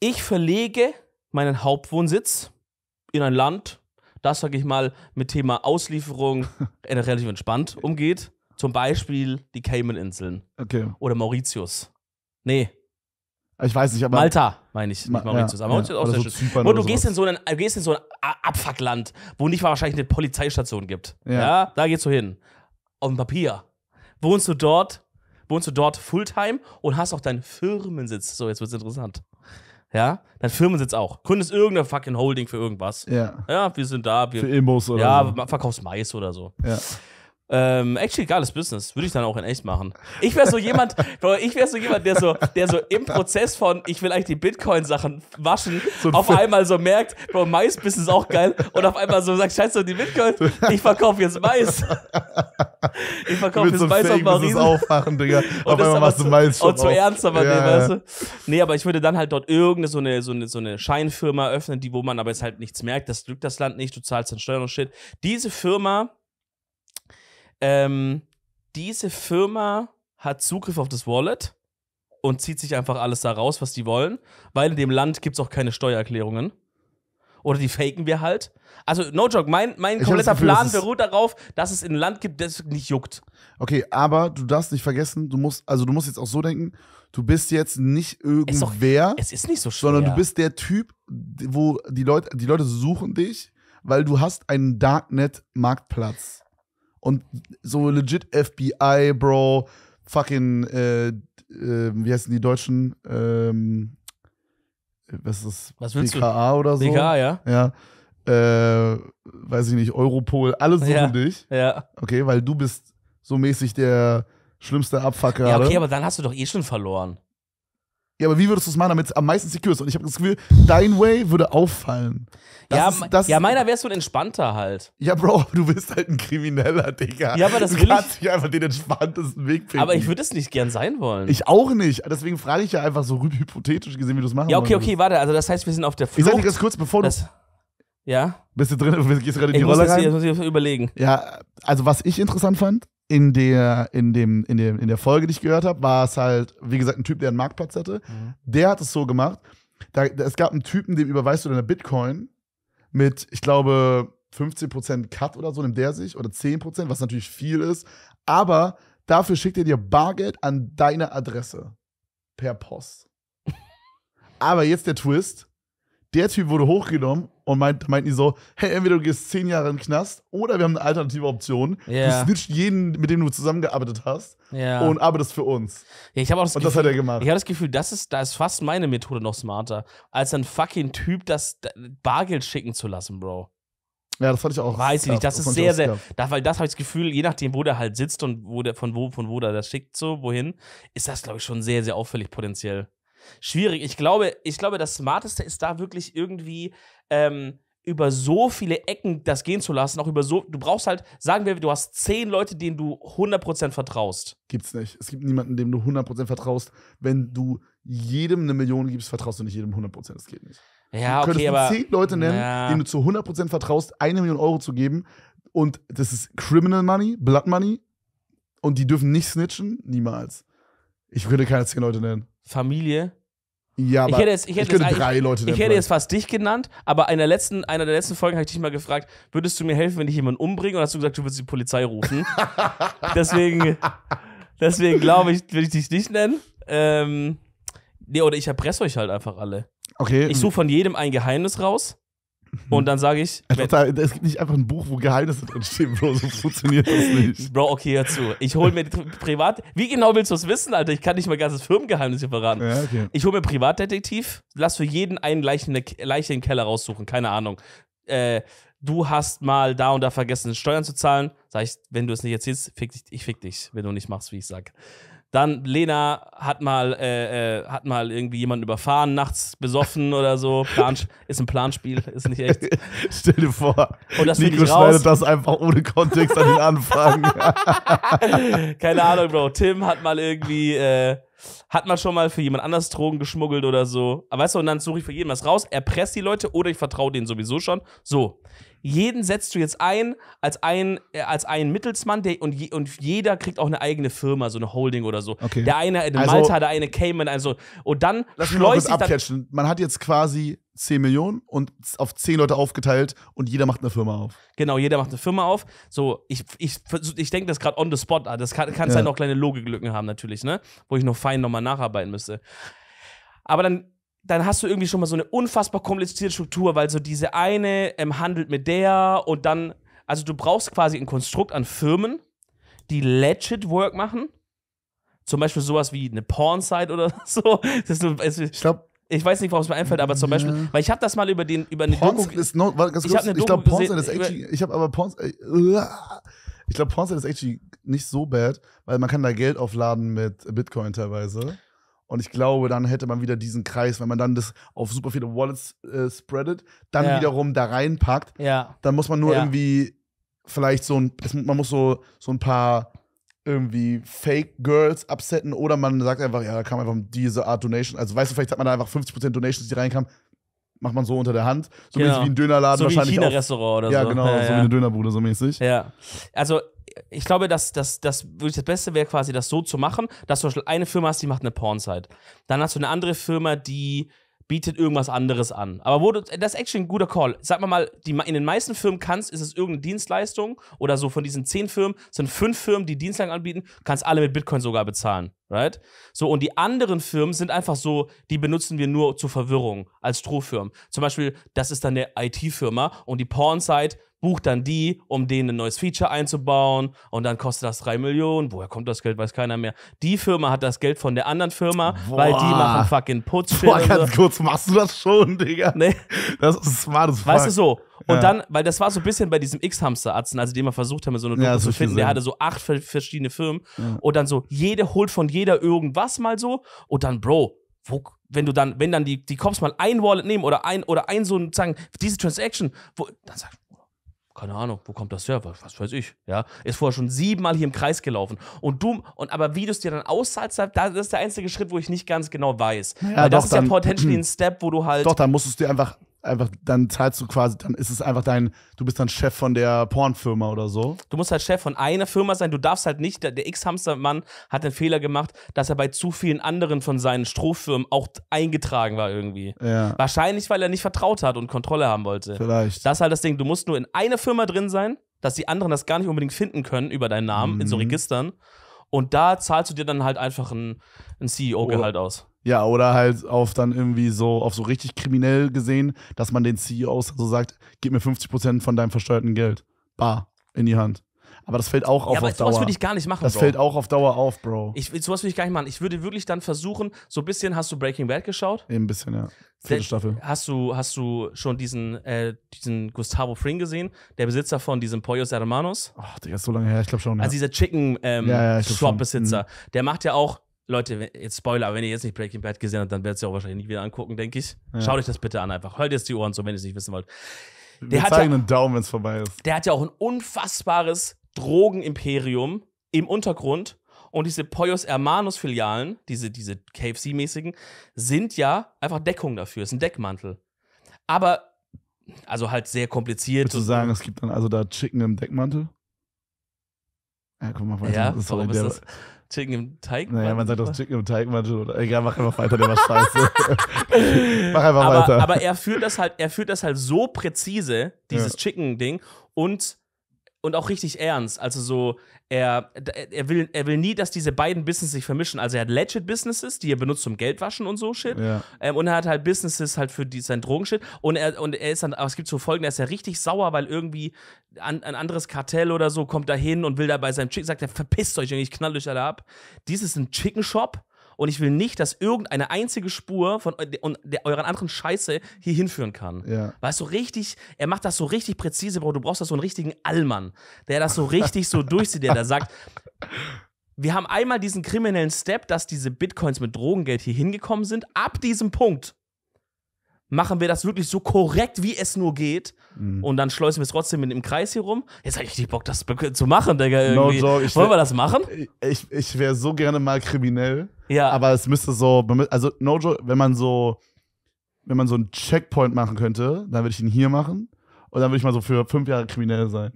Ich verlege meinen Hauptwohnsitz in ein Land, das, sag ich mal, mit Thema Auslieferung äh, relativ entspannt umgeht. Zum Beispiel die Cayman-Inseln. Okay. Oder Mauritius. Nee, ich weiß nicht, aber. Malta, meine ich. Nicht Mauritius. Ja, aber Mauritius ja, ist auch sehr so also schön. Und du gehst, so einen, äh, gehst, in so ein, Abfuckland, wo nicht mal wahrscheinlich eine Polizeistation gibt. Ja. ja. Da gehst du hin. Auf dem Papier. Wohnst du dort, wohnst du dort Fulltime und hast auch deinen Firmensitz. So, jetzt wird's interessant. Ja, dein Firmensitz auch. Gründest irgendeine fucking Holding für irgendwas. Ja. Ja, wir sind da. Wir, für Imbus oder Ja, so. verkaufst Mais oder so. Ja. Ähm, actually, geiles Business. Würde ich dann auch in echt machen. Ich wäre so jemand, ich wäre so jemand, der so, der so im Prozess von, ich will eigentlich die Bitcoin-Sachen waschen, so ein auf einmal so merkt, Bro, Mais-Business ist auch geil und auf einmal so sagt, scheiße, die Bitcoin, ich verkaufe jetzt Mais. Ich verkaufe jetzt so Mais Fake, auf Marien. aufwachen, Digga. Und auf einmal machst du Mais Und zu ernst aber, ja, nee, weißt du? Nee, aber ich würde dann halt dort irgendeine so eine, so eine, so eine Scheinfirma öffnen, die, wo man aber jetzt halt nichts merkt, das drückt das Land nicht, du zahlst dann Steuern und shit. Diese Firma, ähm, diese Firma hat Zugriff auf das Wallet und zieht sich einfach alles da raus, was die wollen, weil in dem Land gibt es auch keine Steuererklärungen. Oder die faken wir halt. Also, no joke, mein, mein kompletter Gefühl, Plan beruht darauf, dass es ein Land gibt, das nicht juckt. Okay, aber du darfst nicht vergessen, du musst, also du musst jetzt auch so denken, du bist jetzt nicht irgendwer. Es, auch, es ist nicht so schwer. Sondern du bist der Typ, wo die Leute, die Leute suchen dich, weil du hast einen Darknet-Marktplatz. Und so legit FBI, Bro, fucking, äh, äh, wie heißen die Deutschen? Ähm, was ist das? Was willst BKA du? oder so? BKA, ja. Ja. Äh, weiß ich nicht, Europol, alles suchen ja. dich. Ja. Okay, weil du bist so mäßig der schlimmste Abfucker. Ja, okay, aber dann hast du doch eh schon verloren. Ja, aber wie würdest du es machen, damit es am meisten secure ist? Und ich habe das Gefühl, dein Way würde auffallen. Das ja, ist, ja meiner wärst du ein entspannter halt. Ja, Bro, du bist halt ein Krimineller, Digga. Ja, aber das du will kannst ich. Dich einfach den entspanntesten Weg finden. Aber ich würde es nicht gern sein wollen. Ich auch nicht. Deswegen frage ich ja einfach so hypothetisch gesehen, wie du es machen würdest. Ja, okay, okay, warte. Also das heißt, wir sind auf der Flucht. Ich sag dir ganz kurz, bevor das, du. Ja? Bist du drin? Gehst du gerade in die Rolle rein? Ich muss ich überlegen. Ja, also was ich interessant fand, in der, in, dem, in, dem, in der Folge, die ich gehört habe, war es halt, wie gesagt, ein Typ, der einen Marktplatz hatte. Mhm. Der hat es so gemacht. Da, da, es gab einen Typen, dem überweist du deine Bitcoin mit, ich glaube, 15% Cut oder so, nimmt der sich, oder 10%, was natürlich viel ist. Aber dafür schickt er dir Bargeld an deine Adresse. Per Post. aber jetzt der Twist. Der Typ wurde hochgenommen und meint, meinten die so, hey, entweder du gehst zehn Jahre in den Knast oder wir haben eine alternative Option. Yeah. Du snitcht jeden, mit dem du zusammengearbeitet hast yeah. und arbeitest für uns. Ja, ich auch das und Gefühl, das hat er gemacht. Ich habe das Gefühl, das ist, da ist fast meine Methode noch smarter, als ein fucking Typ das Bargeld schicken zu lassen, Bro. Ja, das fand ich auch. Weiß ich nicht, das, das ist sehr, sehr, da, weil das habe ich das Gefühl, je nachdem, wo der halt sitzt und wo der, von wo, von wo der das schickt, so, wohin, ist das, glaube ich, schon sehr, sehr auffällig potenziell. Schwierig. Ich glaube, ich glaube, das Smarteste ist da wirklich irgendwie ähm, über so viele Ecken das gehen zu lassen. Auch über so, du brauchst halt, sagen wir, du hast zehn Leute, denen du 100% vertraust. Gibt's nicht. Es gibt niemanden, dem du 100% vertraust. Wenn du jedem eine Million gibst, vertraust du nicht jedem 100%. Das geht nicht. Ja, okay, du könntest aber, zehn Leute nennen, ja. denen du zu 100% vertraust, eine Million Euro zu geben. Und das ist Criminal Money, Blood Money. Und die dürfen nicht snitchen, niemals. Ich würde keine zehn Leute nennen. Familie. Ja, aber ich hätte, jetzt, ich hätte, ich jetzt, drei ich, Leute Ich hätte jetzt fast dich genannt, aber einer, letzten, einer der letzten Folgen habe ich dich mal gefragt, würdest du mir helfen, wenn ich jemanden umbringe? Und hast du gesagt, du würdest die Polizei rufen. deswegen, deswegen glaube ich, würde ich dich nicht nennen. Ähm, nee, oder ich erpresse euch halt einfach alle. Okay. Ich suche von jedem ein Geheimnis raus. Mhm. Und dann sage ich. es gibt nicht einfach ein Buch, wo Geheimnisse drinstehen, Bro. So funktioniert das nicht. Bro, okay, hör zu. Ich hole mir privat. Wie genau willst du es wissen, Alter? Ich kann nicht mein ganzes Firmengeheimnis hier verraten. Ja, okay. Ich hole mir Privatdetektiv, lass für jeden einen Leichen, ne, Leiche im Keller raussuchen. Keine Ahnung. Äh, du hast mal da und da vergessen, Steuern zu zahlen. Sag ich, wenn du es nicht erzählst, fick dich, ich fick dich, wenn du nicht machst, wie ich sag. Dann Lena hat mal, äh, äh, hat mal irgendwie jemanden überfahren, nachts besoffen oder so. Plan, ist ein Planspiel, ist nicht echt. Stell dir vor, und das Nico ich raus. schneidet das einfach ohne Kontext an den Anfang. Keine Ahnung, Bro. Tim hat mal irgendwie, äh, hat mal schon mal für jemand anders Drogen geschmuggelt oder so. Aber weißt du, und dann suche ich für jeden was raus, erpresse die Leute oder ich vertraue denen sowieso schon. So, jeden setzt du jetzt ein als ein äh, als einen Mittelsmann der, und, je, und jeder kriegt auch eine eigene Firma, so eine Holding oder so. Okay. Der eine in also, Malta, der eine Cayman, also und dann Lass mich mal kurz abcatchen. Man hat jetzt quasi 10 Millionen und auf 10 Leute aufgeteilt und jeder macht eine Firma auf. Genau, jeder macht eine Firma auf. So, ich, ich, ich denke das gerade on the spot ah, Das kann, kannst ja. halt noch kleine Logiklücken haben natürlich, ne? Wo ich noch fein nochmal nacharbeiten müsste. Aber dann dann hast du irgendwie schon mal so eine unfassbar komplizierte Struktur, weil so diese eine ähm, handelt mit der und dann, also du brauchst quasi ein Konstrukt an Firmen, die legit Work machen. Zum Beispiel sowas wie eine Porn-Site oder so. ich glaube, ich weiß nicht, warum es mir einfällt, aber zum Beispiel, weil ich habe das mal über den über eine Porn Doku ist no, warte, ganz kurz, ich, ich glaube Pornside ist actually, ich habe aber Porns äh, ich glaube Pornside ist actually nicht so bad, weil man kann da Geld aufladen mit Bitcoin teilweise. Und ich glaube, dann hätte man wieder diesen Kreis, wenn man dann das auf super viele Wallets äh, spreadet, dann ja. wiederum da reinpackt, ja. dann muss man nur ja. irgendwie vielleicht so ein, man muss so, so ein paar irgendwie Fake Girls absetten oder man sagt einfach, ja, da kam einfach diese Art Donation. Also weißt du, vielleicht hat man da einfach 50% Donations, die reinkamen, macht man so unter der Hand. So genau. wie ein Dönerladen so wahrscheinlich. Wie ein China-Restaurant oder ja, so. Genau, ja, genau, so wie eine Dönerbude, so mäßig. Ja. Also ich glaube, dass das, das wirklich das Beste wäre, quasi das so zu machen, dass du zum Beispiel eine Firma hast, die macht eine Pornsite. Dann hast du eine andere Firma, die bietet irgendwas anderes an. Aber wo du, das ist actually ein guter Call. Sag mal, die, in den meisten Firmen kannst, ist es irgendeine Dienstleistung oder so von diesen zehn Firmen sind fünf Firmen, die Dienstleistungen anbieten, kannst alle mit Bitcoin sogar bezahlen, right? So, und die anderen Firmen sind einfach so, die benutzen wir nur zur Verwirrung als Strohfirmen. Zum Beispiel, das ist dann eine IT-Firma und die Porn-Site bucht dann die, um denen ein neues Feature einzubauen und dann kostet das drei Millionen. Woher kommt das Geld, weiß keiner mehr. Die Firma hat das Geld von der anderen Firma, Boah. weil die machen fucking Putz. Boah, ganz kurz, machst du das schon, Digga? Nee. Das ist smartes Fuck. Weißt du so, und ja. dann, weil das war so ein bisschen bei diesem X-Hamster-Atzen, also den wir versucht haben, so eine Doku ja, zu finden, der hatte so acht verschiedene Firmen ja. und dann so, jede holt von jeder irgendwas mal so und dann, Bro, wo, wenn du dann, wenn dann die, die Cops mal ein Wallet nehmen oder ein, oder ein so ein, sagen, diese Transaction, wo, dann sagst keine Ahnung, wo kommt das her? Was, was, weiß ich? Ja, ist vorher schon siebenmal hier im Kreis gelaufen. Und du, und aber wie du es dir dann auszahlst, das ist der einzige Schritt, wo ich nicht ganz genau weiß. Ja, Weil doch, das ist ja potentially ein Step, wo du halt. Doch, dann musst du es dir einfach einfach, dann zahlst du quasi, dann ist es einfach dein, du bist dann Chef von der Pornfirma oder so. Du musst halt Chef von einer Firma sein, du darfst halt nicht, der, der X-Hamstermann hat den Fehler gemacht, dass er bei zu vielen anderen von seinen Strohfirmen auch eingetragen war irgendwie. Ja. Wahrscheinlich, weil er nicht vertraut hat und Kontrolle haben wollte. Vielleicht. Das ist halt das Ding, du musst nur in einer Firma drin sein, dass die anderen das gar nicht unbedingt finden können über deinen Namen mhm. in so mhm. Registern. Und da zahlst du dir dann halt einfach ein, ein CEO-Gehalt aus. Ja, oder halt auf dann irgendwie so, auf so richtig kriminell gesehen, dass man den CEOs so sagt, gib mir 50% von deinem versteuerten Geld. Bar, in die Hand. Aber das fällt auch auf, ja, aber auf sowas Dauer. würde ich gar nicht machen. Das Bro. fällt auch auf Dauer auf, Bro. Ich, sowas würde ich gar nicht machen. Ich würde wirklich dann versuchen, so ein bisschen, hast du Breaking Bad geschaut? Eben ein bisschen, ja. Vierte Staffel. Hast du, hast du schon diesen, äh, diesen Gustavo Fring gesehen? Der Besitzer von diesem Pollos Hermanos? Ach, der ist so lange her, ich glaube schon. Ja. Also dieser Chicken ähm, ja, ja, besitzer Mhm. Der macht ja auch Leute, jetzt Spoiler, wenn ihr jetzt nicht Breaking Bad gesehen habt, dann werdet ihr auch wahrscheinlich nicht wieder angucken, denke ich. Ja. Schaut euch das bitte an einfach. Hört jetzt die Ohren so, wenn ihr es nicht wissen wollt. Der Wir hat zeigen ja, einen Daumen, wenn es vorbei ist. Der hat ja auch ein unfassbares Drogenimperium im Untergrund. Und diese Poyos hermanus filialen diese, diese KFC-mäßigen, sind ja einfach Deckung dafür. Ist ein Deckmantel. Aber, also halt sehr kompliziert. Würdest du sagen, es gibt dann also da Chicken im Deckmantel? Ja, ah, guck mal weiter. Ja, das warum der, ist das Chicken im Teig? Naja, man sagt doch Chicken im Teig manchmal. Oder, egal, mach einfach weiter, der war scheiße. mach einfach aber, weiter. Aber er führt das halt, er führt das halt so präzise, dieses ja. Chicken-Ding. Und und auch richtig ernst. Also so, er, er, will, er will nie, dass diese beiden Businesses sich vermischen. Also er hat legit Businesses, die er benutzt zum Geldwaschen und so Shit. Ja. Ähm, und er hat halt Businesses halt für die, sein Drogenshit. Und er, und er ist dann, aber es gibt so Folgen, er ist ja richtig sauer, weil irgendwie an, ein anderes Kartell oder so kommt da hin und will da bei seinem Chicken, sagt er, verpisst euch, ich knall euch alle ab. Dies ist ein Chicken Shop und ich will nicht, dass irgendeine einzige Spur von und der, euren anderen Scheiße hier hinführen kann. Ja. Weißt du, richtig, er macht das so richtig präzise, Bro, du brauchst da so einen richtigen Allmann, der das so richtig so durchzieht, der da sagt, wir haben einmal diesen kriminellen Step, dass diese Bitcoins mit Drogengeld hier hingekommen sind, ab diesem Punkt machen wir das wirklich so korrekt, wie es nur geht. Mhm. Und dann schleusen wir es trotzdem mit dem Kreis hier rum. Jetzt habe ich richtig Bock, das zu machen, Digga. No joke, Wollen wär, wir das machen? Ich, ich wäre so gerne mal kriminell. Ja. Aber es müsste so, also no joke, wenn man so, wenn man so einen Checkpoint machen könnte, dann würde ich ihn hier machen. Und dann würde ich mal so für fünf Jahre kriminell sein.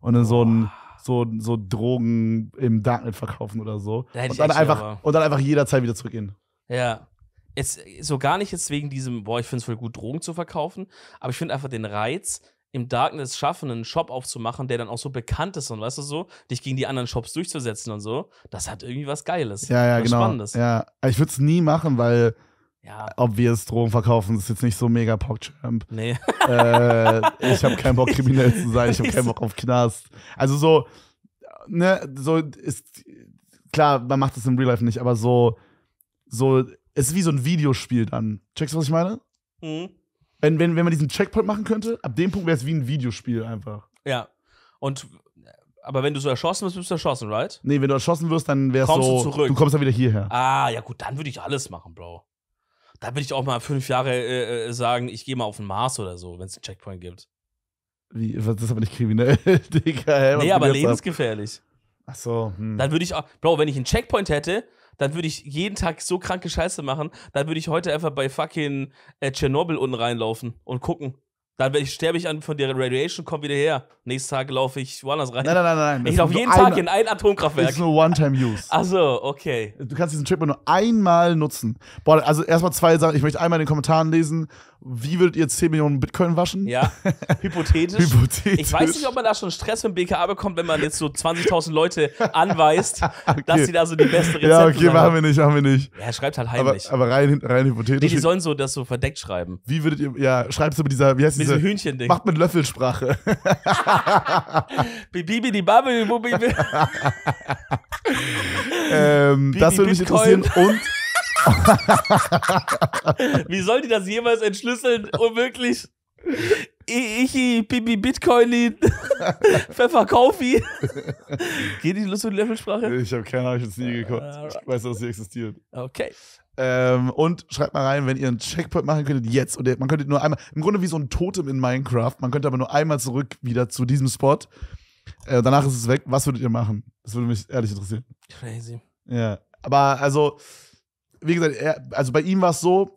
Und dann oh. so ein so, so Drogen im Darknet verkaufen oder so. Und dann, einfach, und dann einfach jederzeit wieder zurückgehen. Ja es, so gar nicht jetzt wegen diesem, boah, ich finde es voll gut, Drogen zu verkaufen, aber ich finde einfach den Reiz, im Darkness schaffen, einen Shop aufzumachen, der dann auch so bekannt ist und weißt du so, dich gegen die anderen Shops durchzusetzen und so, das hat irgendwie was Geiles. Ja, ja, genau. Spannendes. Ja, ich würde es nie machen, weil ja. ob wir es Drogen verkaufen, ist jetzt nicht so mega Pogchamp. Nee. Äh, ich habe keinen Bock, kriminell zu sein, ich habe keinen Bock auf Knast. Also so, ne, so ist, klar, man macht das im Real Life nicht, aber so, so es ist wie so ein Videospiel dann. Checkst du, was ich meine? Mhm. Wenn, wenn, wenn man diesen Checkpoint machen könnte, ab dem Punkt wäre es wie ein Videospiel einfach. Ja. Und äh, aber wenn du so erschossen wirst, bist du erschossen, right? Nee, wenn du erschossen wirst, dann wär's Kommst so. du zurück. Du kommst dann wieder hierher. Ah, ja gut, dann würde ich alles machen, Bro. Da würde ich auch mal fünf Jahre äh, äh sagen, ich gehe mal auf den Mars oder so, wenn es einen Checkpoint gibt. Wie, das ist aber nicht kriminell, Digga. Hä, nee, aber lebensgefährlich. Ach so. Hm. Dann würde ich auch, Bro, wenn ich einen Checkpoint hätte, dann würde ich jeden Tag so kranke Scheiße machen, dann würde ich heute einfach bei fucking äh, Tschernobyl unten reinlaufen und gucken. Dann ich, sterbe ich an von der Radiation, komm wieder her. Nächsten Tag laufe ich woanders rein. Nein, nein, nein, nein. Ich laufe jeden Tag in ein Atomkraftwerk. Das ist nur One-Time-Use. Achso, okay. Du kannst diesen Trip nur einmal nutzen. Boah, also erstmal zwei Sachen. Ich möchte einmal in den Kommentaren lesen, wie würdet ihr 10 Millionen Bitcoin waschen? Ja, hypothetisch. hypothetisch. Ich weiß nicht, ob man da schon Stress im BKA bekommt, wenn man jetzt so 20.000 Leute anweist, okay. dass sie da so die beste Rezepte Ja, okay, machen wir nicht, machen wir nicht. Ja, schreibt halt heimlich. Aber, aber rein, rein hypothetisch. Nee, die sollen so das so verdeckt schreiben. Wie würdet ihr, ja, schreibt so mit dieser, wie heißt mit diese? Mit diesem Hühnchending. Macht mit Löffelsprache. Bibi die Bubble, Bibi. Ähm, das würde mich interessieren und wie soll die das jemals entschlüsseln, um wirklich Ichi, Bibi, Bitcoin, Pfeffer, Pfefferkaufi. Geht die Lust mit Löffelsprache? Ich habe keine Ahnung, ich habe es nie gekonnt. Ich weiß, dass sie existiert. Okay. Ähm, und schreibt mal rein, wenn ihr einen Checkpoint machen könntet, jetzt. Und man könnte nur einmal, im Grunde wie so ein Totem in Minecraft, man könnte aber nur einmal zurück wieder zu diesem Spot. Äh, danach ist es weg. Was würdet ihr machen? Das würde mich ehrlich interessieren. Crazy. Ja. Aber also, wie gesagt, er, also bei ihm war es so,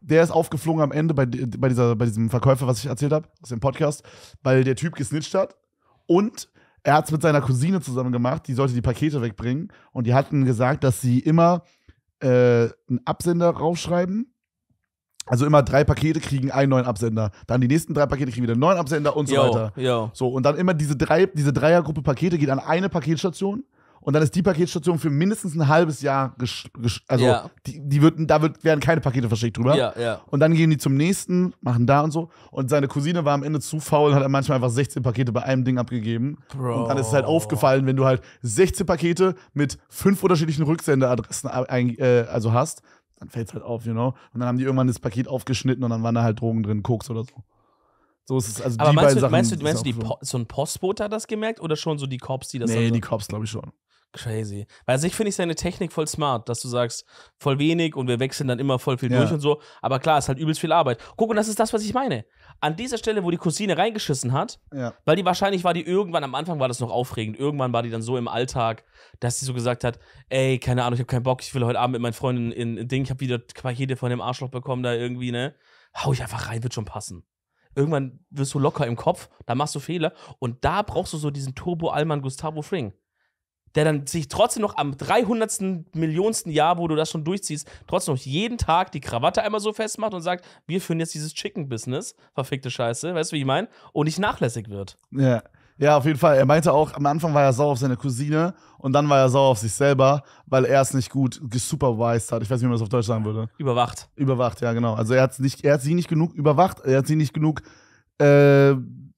der ist aufgeflogen am Ende bei, bei, dieser, bei diesem Verkäufer, was ich erzählt habe, aus dem Podcast, weil der Typ gesnitcht hat und er hat es mit seiner Cousine zusammen gemacht, die sollte die Pakete wegbringen und die hatten gesagt, dass sie immer äh, einen Absender raufschreiben. Also immer drei Pakete kriegen einen neuen Absender. Dann die nächsten drei Pakete kriegen wieder einen neuen Absender und so yo, weiter. Yo. So, und dann immer diese, drei, diese Dreiergruppe Pakete geht an eine Paketstation und dann ist die Paketstation für mindestens ein halbes Jahr, gesch also ja. die, die wird, da wird, werden keine Pakete verschickt drüber. Ja, ja. Und dann gehen die zum nächsten, machen da und so. Und seine Cousine war am Ende zu faul und hat manchmal einfach 16 Pakete bei einem Ding abgegeben. Bro. Und dann ist es halt aufgefallen, wenn du halt 16 Pakete mit fünf unterschiedlichen Rücksenderadressen äh, also hast, dann fällt es halt auf, you know. Und dann haben die irgendwann das Paket aufgeschnitten und dann waren da halt Drogen drin, Koks oder so. So ist es also Aber die meinst, beiden du, Sachen, meinst du, meinst du die, so ein Postbote hat das gemerkt oder schon so die Cops, die das Nee, die Cops glaube ich schon. Crazy. Weil also ich finde ich seine Technik voll smart, dass du sagst, voll wenig und wir wechseln dann immer voll viel ja. durch und so. Aber klar, ist halt übelst viel Arbeit. Guck, und das ist das, was ich meine. An dieser Stelle, wo die Cousine reingeschissen hat, ja. weil die wahrscheinlich war die irgendwann, am Anfang war das noch aufregend, irgendwann war die dann so im Alltag, dass sie so gesagt hat, ey, keine Ahnung, ich habe keinen Bock, ich will heute Abend mit meinen Freunden in, in Ding, ich habe wieder Quachete von dem Arschloch bekommen, da irgendwie, ne? Hau ich einfach rein, wird schon passen irgendwann wirst du locker im Kopf, da machst du Fehler und da brauchst du so diesen Turbo Allmann Gustavo Fring der dann sich trotzdem noch am 300. Millionsten Jahr, wo du das schon durchziehst, trotzdem noch jeden Tag die Krawatte einmal so festmacht und sagt, wir führen jetzt dieses Chicken-Business, verfickte Scheiße, weißt du, wie ich meine? Und nicht nachlässig wird. Ja. Ja, auf jeden Fall. Er meinte auch, am Anfang war er sauer auf seine Cousine und dann war er sauer auf sich selber, weil er es nicht gut gesupervised hat. Ich weiß nicht, wie man das auf Deutsch sagen würde. Überwacht. Überwacht, ja, genau. Also er hat, nicht, er hat sie nicht genug überwacht, er hat sie nicht genug äh,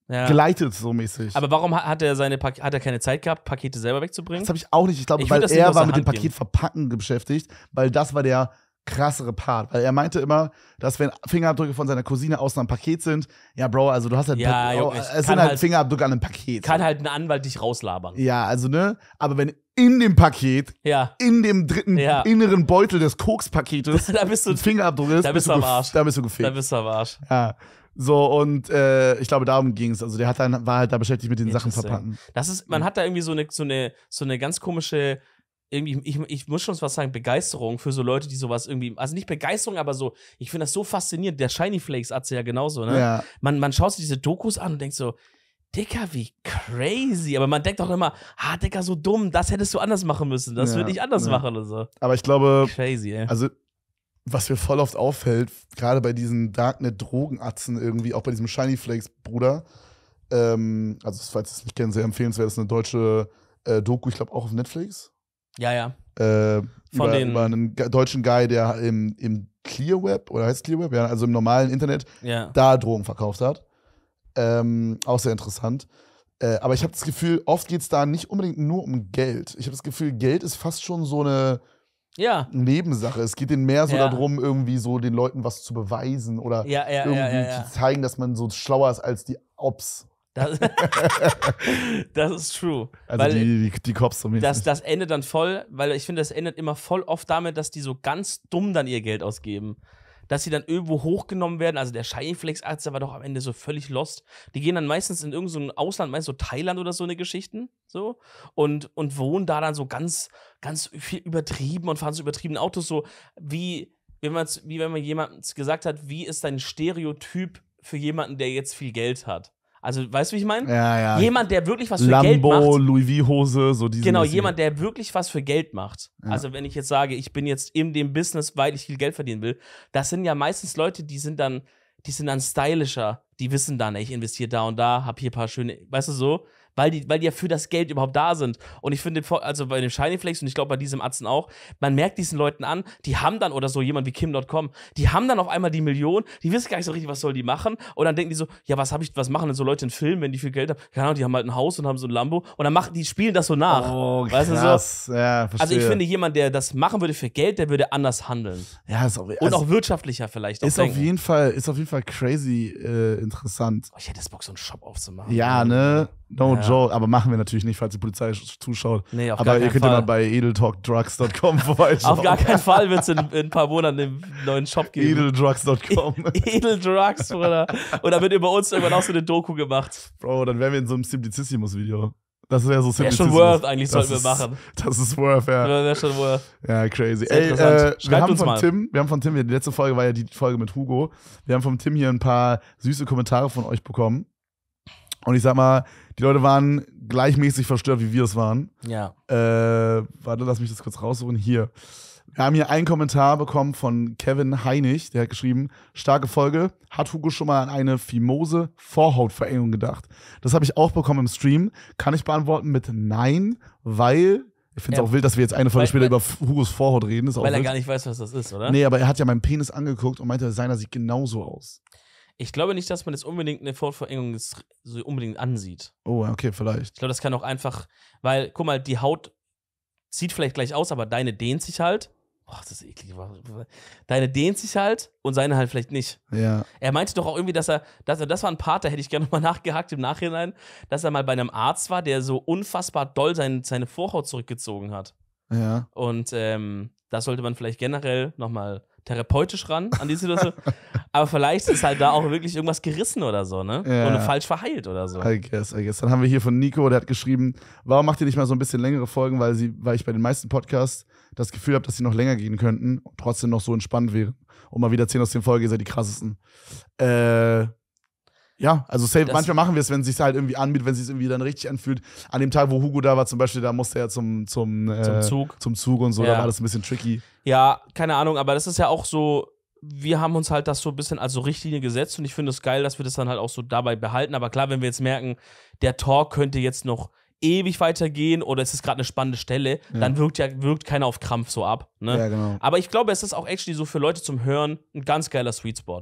ja. geleitet, so mäßig. Aber warum hat er seine Pak hat er keine Zeit gehabt, Pakete selber wegzubringen? Das habe ich auch nicht. Ich glaube, weil er war mit dem Paket verpacken beschäftigt, weil das war der krassere Part, weil er meinte immer, dass wenn Fingerabdrücke von seiner Cousine aus einem Paket sind, ja Bro, also du hast halt ja, Bro, es sind halt, halt, Fingerabdrücke an einem Paket. Kann halt ein Anwalt dich rauslabern. Ja, also ne, aber wenn in dem Paket, ja. in dem dritten ja. inneren Beutel des Koks-Paketes, da bist du Fingerabdruck ist, da bist, bist du am Arsch. Da bist du gefickt. Da bist du am Arsch. Ja. So, und äh, ich glaube, darum ging es. Also, der hat dann, war halt da beschäftigt mit den Sachen verpacken. Das ist, man hat da irgendwie so eine, so eine, so eine ganz komische, irgendwie, ich, ich muss schon was sagen, Begeisterung für so Leute, die sowas irgendwie, also nicht Begeisterung, aber so, ich finde das so faszinierend. Der Shiny Flakes hat ja genauso, ne? Ja. Man, man schaut sich diese Dokus an und denkt so, Dicker, wie crazy. Aber man denkt doch immer, ah, Dicker, so dumm, das hättest du anders machen müssen. Das ja, würde ich anders ja. machen oder so. Aber ich glaube, crazy, ey. also was mir voll oft auffällt, gerade bei diesen Darknet-Drogenatzen irgendwie, auch bei diesem Shiny Flakes-Bruder, ähm, also falls ihr es nicht kennt, sehr empfehlenswert, ist eine deutsche äh, Doku, ich glaube auch auf Netflix. Ja, ja. Äh, Von über, über, einen deutschen Guy, der im, im Clear Web, oder heißt Clear Web, ja, also im normalen Internet, ja. da Drogen verkauft hat. Ähm, auch sehr interessant. Äh, aber ich habe das Gefühl, oft geht es da nicht unbedingt nur um Geld. Ich habe das Gefühl, Geld ist fast schon so eine ja. Nebensache. Es geht denen mehr so ja. darum, irgendwie so den Leuten was zu beweisen oder ja, ja, irgendwie zu zeigen, dass man so schlauer ist als die Ops. Das, das ist true. Also weil die, die, die Cops zumindest. Das, das endet dann voll, weil ich finde, das endet immer voll oft damit, dass die so ganz dumm dann ihr Geld ausgeben dass sie dann irgendwo hochgenommen werden. Also der Shyflex-Arzt, der war doch am Ende so völlig lost. Die gehen dann meistens in irgendein so Ausland, meistens so Thailand oder so eine Geschichten, so, und, und wohnen da dann so ganz, ganz viel übertrieben und fahren so übertrieben Autos, so wie, wenn man, wie wenn man jemandem gesagt hat, wie ist dein Stereotyp für jemanden, der jetzt viel Geld hat? Also, weißt du, wie ich meine? Ja, ja. Jemand, der wirklich was für Lambo, Geld macht. Lambo, Louis V-Hose, so diese. Genau, jemand, der wirklich was für Geld macht. Ja. Also, wenn ich jetzt sage, ich bin jetzt in dem Business, weil ich viel Geld verdienen will, das sind ja meistens Leute, die sind dann, die sind dann stylischer. Die wissen dann, ne, ich investiere da und da, hab hier ein paar schöne, weißt du so? weil die, weil die ja für das Geld überhaupt da sind. Und ich finde, also bei dem Shiny Flakes und ich glaube bei diesem Atzen auch, man merkt diesen Leuten an, die haben dann oder so jemand wie Kim.com, die haben dann auf einmal die Million, die wissen gar nicht so richtig, was soll die machen. Und dann denken die so, ja, was habe ich, was machen denn so Leute in Filmen, wenn die viel Geld haben? Keine Ahnung, die haben halt ein Haus und haben so ein Lambo und dann machen die spielen das so nach. Oh, krass. Weißt du, so? ja, verstehe. Also ich finde, jemand, der das machen würde für Geld, der würde anders handeln. Ja, ist auch, also und auch wirtschaftlicher vielleicht. ist auf jeden Fall, ist auf jeden Fall crazy äh, interessant. Oh, ich hätte jetzt Bock, so einen Shop aufzumachen. Ja, ne? No ja. Joe, aber machen wir natürlich nicht, falls die Polizei zuschaut. Nee, auf aber gar ihr könnt Fall. ja mal bei edeldrugs.com vorbeischauen. auf gar keinen Fall wird es in, in, ein paar Monaten einen neuen Shop geben. Edeldrugs.com. Edeldrugs, Bruder. Und da wird über uns irgendwann auch so eine Doku gemacht. Bro, dann wären wir in so einem Simplicissimus-Video. Das wäre so Simplicissimus. Wäre schon worth, eigentlich sollten wir machen. Das ist worth, ja. Wäre schon worth. Ja, crazy. Sehr Ey, äh, wir, haben von mal. Tim, wir haben von Tim, die letzte Folge war ja die Folge mit Hugo. Wir haben vom Tim hier ein paar süße Kommentare von euch bekommen. Und ich sag mal, die Leute waren gleichmäßig verstört, wie wir es waren. Ja. Äh, warte, lass mich das kurz raussuchen. Hier. Wir haben hier einen Kommentar bekommen von Kevin Heinig, der hat geschrieben, starke Folge, hat Hugo schon mal an eine Fimose Vorhautverengung gedacht? Das habe ich auch bekommen im Stream. Kann ich beantworten mit Nein, weil ich finde es ja. auch wild, dass wir jetzt eine Folge weil, später weil, über Hugos Vorhaut reden. Ist weil wild. er gar nicht weiß, was das ist, oder? Nee, aber er hat ja meinen Penis angeguckt und meinte, seiner sieht genauso aus. Ich glaube nicht, dass man das unbedingt eine Hautverengung so unbedingt ansieht. Oh, okay, vielleicht. Ich glaube, das kann auch einfach, weil, guck mal, die Haut sieht vielleicht gleich aus, aber deine dehnt sich halt. Boah, das ist eklig. Deine dehnt sich halt und seine halt vielleicht nicht. Ja. Er meinte doch auch irgendwie, dass er, dass er, das war ein Part, da hätte ich gerne mal nachgehakt im Nachhinein, dass er mal bei einem Arzt war, der so unfassbar doll sein, seine Vorhaut zurückgezogen hat. Ja. Und ähm, das sollte man vielleicht generell nochmal therapeutisch ran an die Situation. aber vielleicht ist halt da auch wirklich irgendwas gerissen oder so, ne? Ja. Und falsch verheilt oder so. I guess, I guess. Dann haben wir hier von Nico, der hat geschrieben, warum macht ihr nicht mal so ein bisschen längere Folgen, weil, sie, weil ich bei den meisten Podcasts das Gefühl habe, dass sie noch länger gehen könnten und trotzdem noch so entspannt wären. Und mal wieder 10 aus 10 Folgen, ihr seid die krassesten. Äh, ja, also safe. manchmal machen wir es, wenn es sich halt irgendwie anbietet, wenn es sich irgendwie dann richtig anfühlt. An dem Tag, wo Hugo da war zum Beispiel, da musste er zum, zum, äh, zum, Zug. zum Zug und so, ja. da war das ein bisschen tricky. Ja, keine Ahnung, aber das ist ja auch so, wir haben uns halt das so ein bisschen als so Richtlinie gesetzt und ich finde es geil, dass wir das dann halt auch so dabei behalten. Aber klar, wenn wir jetzt merken, der Talk könnte jetzt noch ewig weitergehen oder es ist gerade eine spannende Stelle, ja. dann wirkt ja wirkt keiner auf Krampf so ab. Ne? Ja, genau. Aber ich glaube, es ist auch actually so für Leute zum Hören ein ganz geiler Sweet Spot.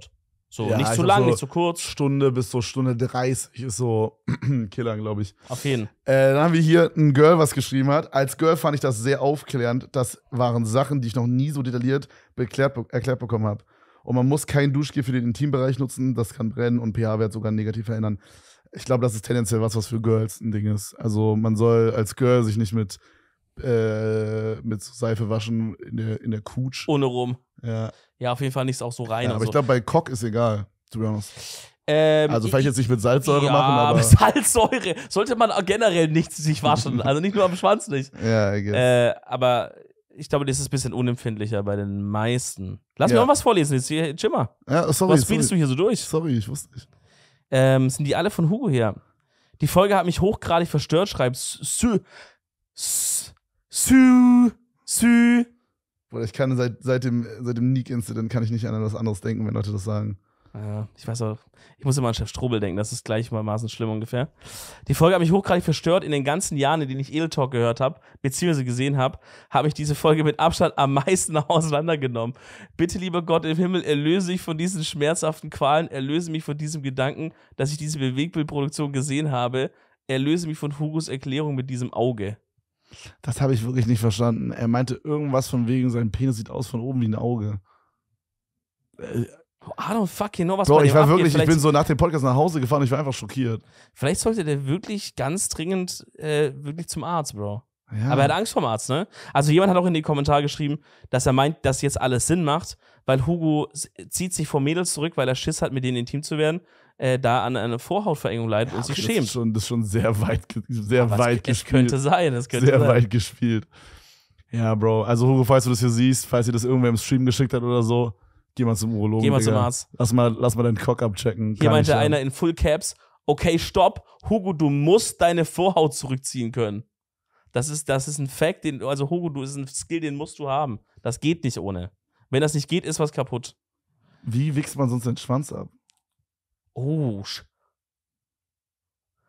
So, ja, nicht zu lang, so nicht zu kurz. Stunde bis so Stunde 30 ist so Killer, glaube ich. Auf jeden. Äh, dann haben wir hier ein Girl, was geschrieben hat. Als Girl fand ich das sehr aufklärend. Das waren Sachen, die ich noch nie so detailliert beklärt, erklärt bekommen habe. Und man muss kein Duschgel für den Intimbereich nutzen. Das kann brennen und pH-Wert sogar negativ verändern. Ich glaube, das ist tendenziell was, was für Girls ein Ding ist. Also man soll als Girl sich nicht mit, äh, mit Seife waschen in der, in der Couch. Ohne rum. Ja ja, auf jeden Fall nichts auch so rein. Ja, aber so. ich glaube, bei Cock ist egal, to be honest. Ähm, also vielleicht jetzt nicht mit Salzsäure ja, machen, aber. Salzsäure sollte man generell nicht sich waschen. also nicht nur am Schwanz nicht. Ja, I äh, aber ich glaube, das ist ein bisschen unempfindlicher bei den meisten. Lass ja. mir noch was vorlesen, jetzt hier, Jimmer. Ja, sorry. Was spielst du hier so durch? Sorry, ich wusste nicht. Ähm, sind die alle von Hugo her? Die Folge hat mich hochgradig verstört, schreibt Sü. Sü. Sü. Sü. Oder ich kann seit, seit dem, seit dem Nick-Incident kann ich nicht an etwas anderes denken, wenn Leute das sagen. Ja, ich weiß auch, ich muss immer an Chef Strobel denken, das ist gleichermaßen schlimm ungefähr. Die Folge hat mich hochgradig verstört. In den ganzen Jahren, in denen ich Edel gehört habe, beziehungsweise gesehen habe, habe ich diese Folge mit Abstand am meisten auseinandergenommen. Bitte, lieber Gott im Himmel, erlöse mich von diesen schmerzhaften Qualen, erlöse mich von diesem Gedanken, dass ich diese Bewegbildproduktion gesehen habe, erlöse mich von Hugos Erklärung mit diesem Auge. Das habe ich wirklich nicht verstanden. Er meinte irgendwas von wegen, sein Penis sieht aus von oben wie ein Auge. Äh, I don't fucking know, was Bro, ich war wirklich, ich bin so nach dem Podcast nach Hause gefahren, ich war einfach schockiert. Vielleicht sollte der wirklich ganz dringend äh, wirklich zum Arzt, Bro. Ja. Aber er hat Angst vom Arzt, ne? Also jemand hat auch in die Kommentare geschrieben, dass er meint, dass jetzt alles Sinn macht, weil Hugo zieht sich vor Mädels zurück, weil er Schiss hat, mit denen intim zu werden äh, da an eine Vorhautverengung leidet ja, und sich schämt. Das ist schon, das ist schon sehr weit, sehr weit es, gespielt. Es könnte sein, es könnte sehr sein. weit gespielt. Ja, Bro. Also, Hugo, falls du das hier siehst, falls ihr das irgendwer im Stream geschickt hat oder so, geh mal zum Urologen. Geh mal Digga. zum Arzt. Lass mal, lass mal deinen Cock abchecken. Hier Kann meinte einer in Full Caps: Okay, stopp, Hugo, du musst deine Vorhaut zurückziehen können. Das ist, das ist ein Fact, den, also Hugo, du ist ein Skill, den musst du haben. Das geht nicht ohne. Wenn das nicht geht, ist was kaputt. Wie wächst man sonst den Schwanz ab? Oh.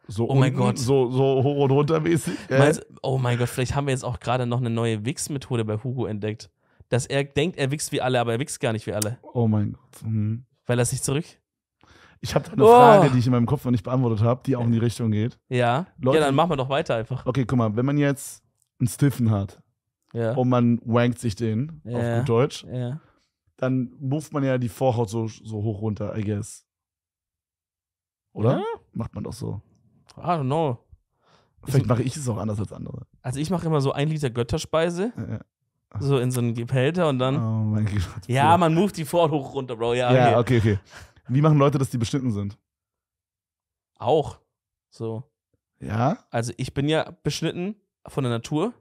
So oh unten, mein Gott. So, so hoch und runter mäßig. Äh? Meinst, oh mein Gott, vielleicht haben wir jetzt auch gerade noch eine neue Wichs-Methode bei Hugo entdeckt. Dass er denkt, er wichst wie alle, aber er wichst gar nicht wie alle. Oh mein Gott. Mhm. Weil er sich zurück. Ich habe eine oh. Frage, die ich in meinem Kopf noch nicht beantwortet habe, die auch in die Richtung geht. Ja. Leute, ja, dann machen wir doch weiter einfach. Okay, guck mal, wenn man jetzt einen Stiffen hat ja. und man wankt sich den ja. auf gut Deutsch, ja. dann ruft man ja die Vorhaut so, so hoch runter, I guess. Oder? Ja? Macht man doch so. I don't know. Vielleicht mache ich es auch anders als andere. Also ich mache immer so ein Liter Götterspeise. Ja. So in so einen Behälter und dann. Oh mein Gott. Ja, man muft die Ford hoch runter, Bro. Ja, ja okay. okay, okay. Wie machen Leute, dass die beschnitten sind? Auch. So. Ja? Also ich bin ja beschnitten von der Natur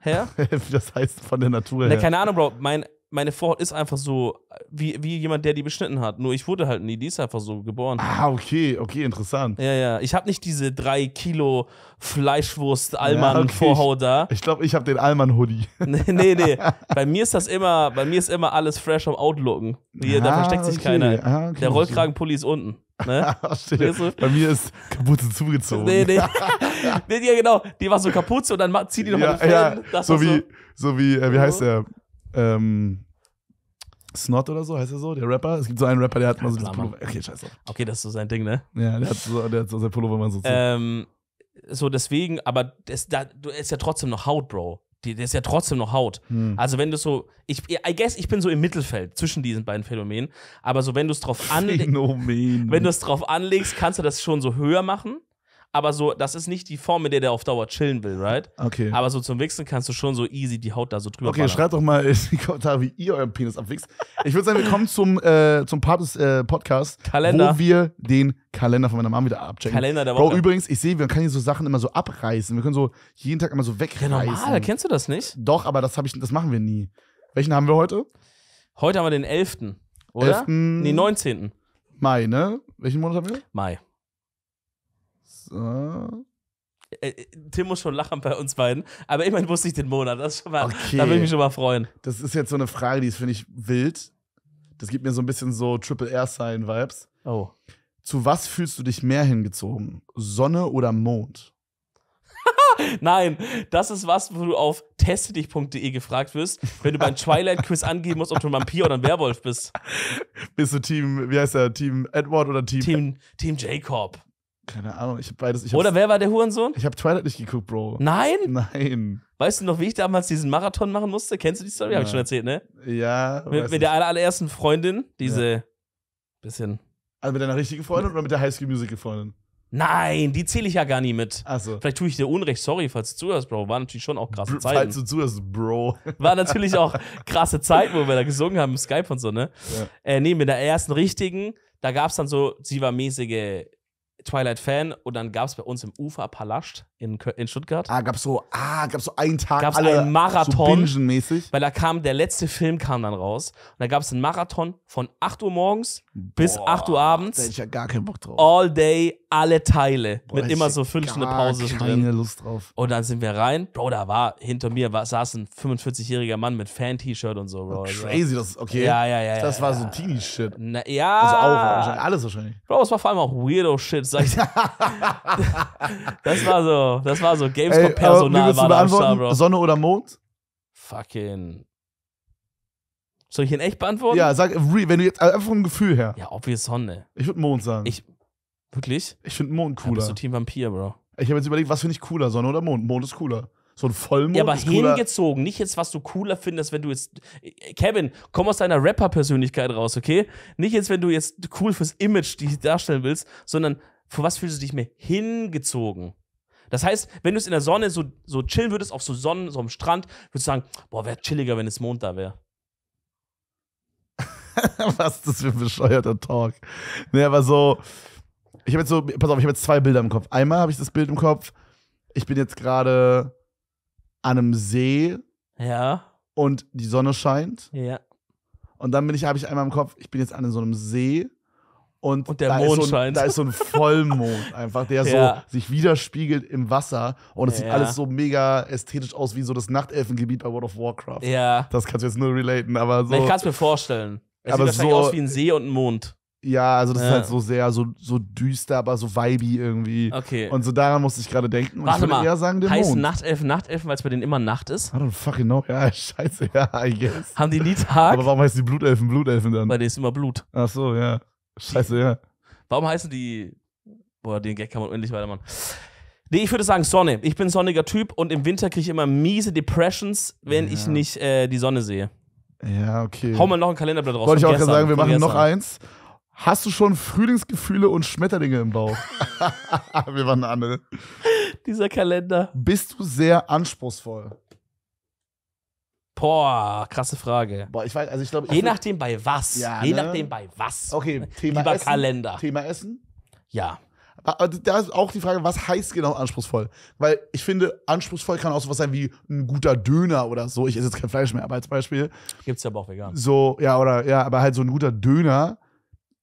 her. das heißt von der Natur her. Na, keine Ahnung, Bro. Mein, meine Vorhaut ist einfach so, wie, wie jemand, der die beschnitten hat. Nur ich wurde halt nie, die ist einfach so geboren. Ah, okay, okay, interessant. Ja, ja. Ich habe nicht diese drei Kilo Fleischwurst-Allmann-Vorhaut ja, okay. da. Ich glaube, ich, glaub, ich habe den Allmann-Hoodie. nee, nee, nee. bei mir ist das immer, bei mir ist immer alles fresh am Outlooken. Hier, ah, da versteckt sich okay. keiner. Ah, okay, Der Rollkragenpulli ist unten. Ne? weißt ah, du? Bei mir ist Kapuze zugezogen. Nee, nee. nee ja, genau. Die war so Kapuze und dann zieht die nochmal ja, den Ja. So, so, wie, so wie, äh, wie heißt der? Ähm, Snot oder so, heißt er so, der Rapper. Es gibt so einen Rapper, der hat mal so dieses Pullover. Okay, scheiße. Okay, das ist so sein Ding, ne? Ja, der hat so, der hat so sein Pullover mal so zu. Ähm, so deswegen, aber das, da, du ist ja trotzdem noch Haut, Bro. der ist ja trotzdem noch Haut. Hm. Also wenn du so, ich, I guess, ich bin so im Mittelfeld zwischen diesen beiden Phänomenen. Aber so wenn du es drauf anlegst, wenn du es drauf anlegst, kannst du das schon so höher machen aber so, das ist nicht die Form, mit der der auf Dauer chillen will, right? Okay. Aber so zum Wichsen kannst du schon so easy die Haut da so drüber Okay, ballern. schreibt doch mal in die Kommentare, wie ihr euren Penis abwichst. Ich würde sagen, wir kommen zum, äh, zum Part des äh, Podcasts, Kalender. wo wir den Kalender von meiner Mama wieder abchecken. Kalender der Woche. Bro, übrigens, ich sehe, man kann hier so Sachen immer so abreißen. Wir können so jeden Tag immer so wegreißen. Ja, normal, kennst du das nicht? Doch, aber das, ich, das machen wir nie. Welchen haben wir heute? Heute haben wir den 11., oder? 11. Nee, 19. Mai, ne? Welchen Monat haben wir? Mai. So. Äh, äh, Tim muss schon lachen bei uns beiden, aber immerhin wusste ich den Monat. Das schon mal, okay. Da würde ich mich schon mal freuen. Das ist jetzt so eine Frage, die ist, finde ich, wild. Das gibt mir so ein bisschen so Triple R-Sign-Vibes. Oh. Zu was fühlst du dich mehr hingezogen? Sonne oder Mond? Nein, das ist was, wo du auf testedich.de gefragt wirst, wenn du beim Twilight-Quiz angeben musst, ob du ein Vampir oder ein Werwolf bist. Bist du Team, wie heißt der, Team Edward oder Team? Team, Team Jacob. Keine Ahnung, ich habe beides. Ich Oder wer war der Hurensohn? Ich habe Twilight nicht geguckt, Bro. Nein? Nein. Weißt du noch, wie ich damals diesen Marathon machen musste? Kennst du die Story? Ja. Habe ich schon erzählt, ne? Ja. Mit, mit der allerersten Freundin, diese ja. bisschen. Also mit deiner richtigen Freundin oder mit der High Highschool Musical Freundin? Nein, die zähle ich ja gar nie mit. Achso. Vielleicht tue ich dir Unrecht, sorry, falls du zuhörst, Bro. War natürlich schon auch krasse Br Falls du zuhörst, Bro. War natürlich auch krasse Zeit, wo wir da gesungen haben im Skype und so, ne? Ja. Äh, nee, mit der ersten richtigen, da gab es dann so, sie war mäßige Twilight-Fan und dann gab es bei uns im Ufer Palast in, in Stuttgart. Ah, gab es so, ah, gab's so einen Tag gab's alle einen Marathon, so mäßig weil da kam der letzte Film kam dann raus und da gab es einen Marathon von 8 Uhr morgens bis Boah, 8 Uhr abends. Da hätte ich ja gar keinen Bock drauf. All day, alle Teile Boah, mit immer so fünf Stunden Pause keine drin. Lust drauf. Und dann sind wir rein. Bro, da war hinter mir war, saß ein 45-jähriger Mann mit Fan-T-Shirt und so, Bro. Oh, also, crazy, das ist okay. Ja, ja, ja. Das ja, war ja. so Teenie-Shit. Ja. Also auch, alles wahrscheinlich. Bro, es war vor allem auch Weirdo-Shit, sag ich. das war so, das war so Gamescom-Personal war da am Start, Bro. Sonne oder Mond? Fucking soll ich ihn echt beantworten? Ja, sag, wenn du jetzt also einfach vom Gefühl her. Ja, ob wir Sonne. Ich würde Mond sagen. Ich, Wirklich? Ich finde Mond cooler. Ja, bist du Team Vampir, Bro? Ich habe jetzt überlegt, was finde ich cooler, Sonne oder Mond? Mond ist cooler. So ein Vollmond. Ja, aber ist hingezogen, nicht jetzt, was du cooler findest, wenn du jetzt. Äh, Kevin, komm aus deiner Rapper-Persönlichkeit raus, okay? Nicht jetzt, wenn du jetzt cool fürs Image dich darstellen willst, sondern vor was fühlst du dich mehr hingezogen? Das heißt, wenn du es in der Sonne so, so chillen würdest, auf so Sonnen, so am Strand, würdest du sagen, boah, wäre chilliger, wenn es Mond da wäre. was ist das für ein bescheuerter Talk? Nee, aber so. Ich habe jetzt so, pass auf, ich habe jetzt zwei Bilder im Kopf. Einmal habe ich das Bild im Kopf, ich bin jetzt gerade an einem See Ja, und die Sonne scheint. ja. Und dann bin ich, habe ich einmal im Kopf, ich bin jetzt an so einem See und, Und der da, Mond ist so ein, scheint. da ist so ein Vollmond einfach, der Ja. so sich widerspiegelt im Wasser und es sieht alles so mega ästhetisch aus wie so das Nachtelfengebiet bei World of Warcraft. Ja. Das kannst du jetzt nur relaten, aber so. Ich kann es mir vorstellen. Es Aber sieht wahrscheinlich so- aus wie ein See und ein Mond. Ja, also das ja. ist halt so sehr so, so düster, aber so vibey irgendwie. Okay. Und so daran musste ich gerade denken. Und Warte ich würde mal. eher sagen, der Heißen Nachtelfen Nachtelfen, weil es bei denen immer Nacht ist? I don't fucking know. Ja, scheiße, ja, I guess. Haben die nie Tag? Aber warum heißen die Blutelfen Blutelfen dann? Weil die ist immer Blut. Ach so, ja. Scheiße, ja. Warum heißen die. Boah, den Gag kann man unendlich weitermachen. Nee, ich würde sagen Sonne. Ich bin ein sonniger Typ und im Winter kriege ich immer miese Depressions, wenn ja. ich nicht äh, die Sonne sehe. Ja, okay. Hau mal noch ein Kalenderblatt raus. Wollte ich auch gerade sagen, wir machen gestern. noch eins. Hast du schon Frühlingsgefühle und Schmetterlinge im Bauch? Wir waren eine andere. Dieser Kalender. Bist du sehr anspruchsvoll? Boah, krasse Frage. Boah, ich weiß, also ich glaube. Je nachdem bei was. Ja, Je ne? nachdem bei was. Okay, Thema Lieber Essen. Kalender. Thema Essen? Ja. Aber ah, ah, da ist auch die Frage, was heißt genau anspruchsvoll? Weil ich finde, anspruchsvoll kann auch sowas sein wie ein guter Döner oder so. Ich esse jetzt kein Fleisch mehr, aber als Beispiel. Gibt's ja aber auch vegan. So, ja, oder, ja, aber halt so ein guter Döner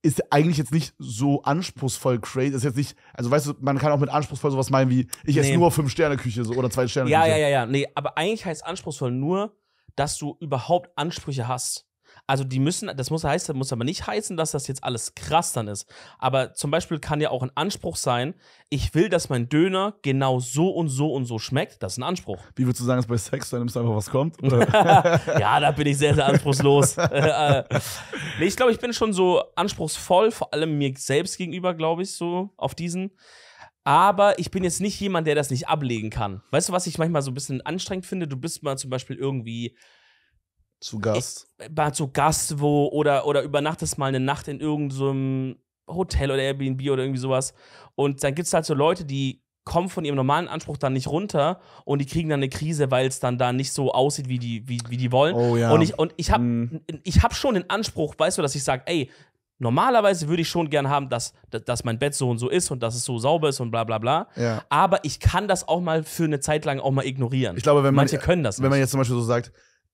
ist eigentlich jetzt nicht so anspruchsvoll crazy. Ist jetzt nicht, also weißt du, man kann auch mit anspruchsvoll sowas meinen wie, ich esse nur fünf Sterne Küche so, oder zwei Sterne Küche. Ja, ja, ja, ja. Nee, aber eigentlich heißt anspruchsvoll nur, dass du überhaupt Ansprüche hast. Also die müssen, das muss heißen, muss aber nicht heißen, dass das jetzt alles krass dann ist. Aber zum Beispiel kann ja auch ein Anspruch sein, ich will, dass mein Döner genau so und so und so schmeckt. Das ist ein Anspruch. Wie würdest du sagen, ist bei Sex, dann nimmst du einfach, was kommt? ja, da bin ich sehr, sehr anspruchslos. Äh, nee, ich glaube, ich bin schon so anspruchsvoll, vor allem mir selbst gegenüber, glaube ich, so auf diesen. Aber ich bin jetzt nicht jemand, der das nicht ablegen kann. Weißt du, was ich manchmal so ein bisschen anstrengend finde? Du bist mal zum Beispiel irgendwie zu Gast? Äh, mal zu Gast wo oder, oder übernachtest mal eine Nacht in irgendeinem so Hotel oder Airbnb oder irgendwie sowas. Und dann gibt es halt so Leute, die kommen von ihrem normalen Anspruch dann nicht runter und die kriegen dann eine Krise, weil es dann da nicht so aussieht, wie die, wie, wie die wollen. Oh, ja. Und ich, und ich habe mm. hab schon den Anspruch, weißt du, dass ich sage, ey, normalerweise würde ich schon gern haben, dass, dass mein Bett so und so ist und dass es so sauber ist und bla bla bla. Ja. Aber ich kann das auch mal für eine Zeit lang auch mal ignorieren. Ich glaube, wenn man, Manche können das Wenn nicht. man jetzt zum Beispiel so sagt,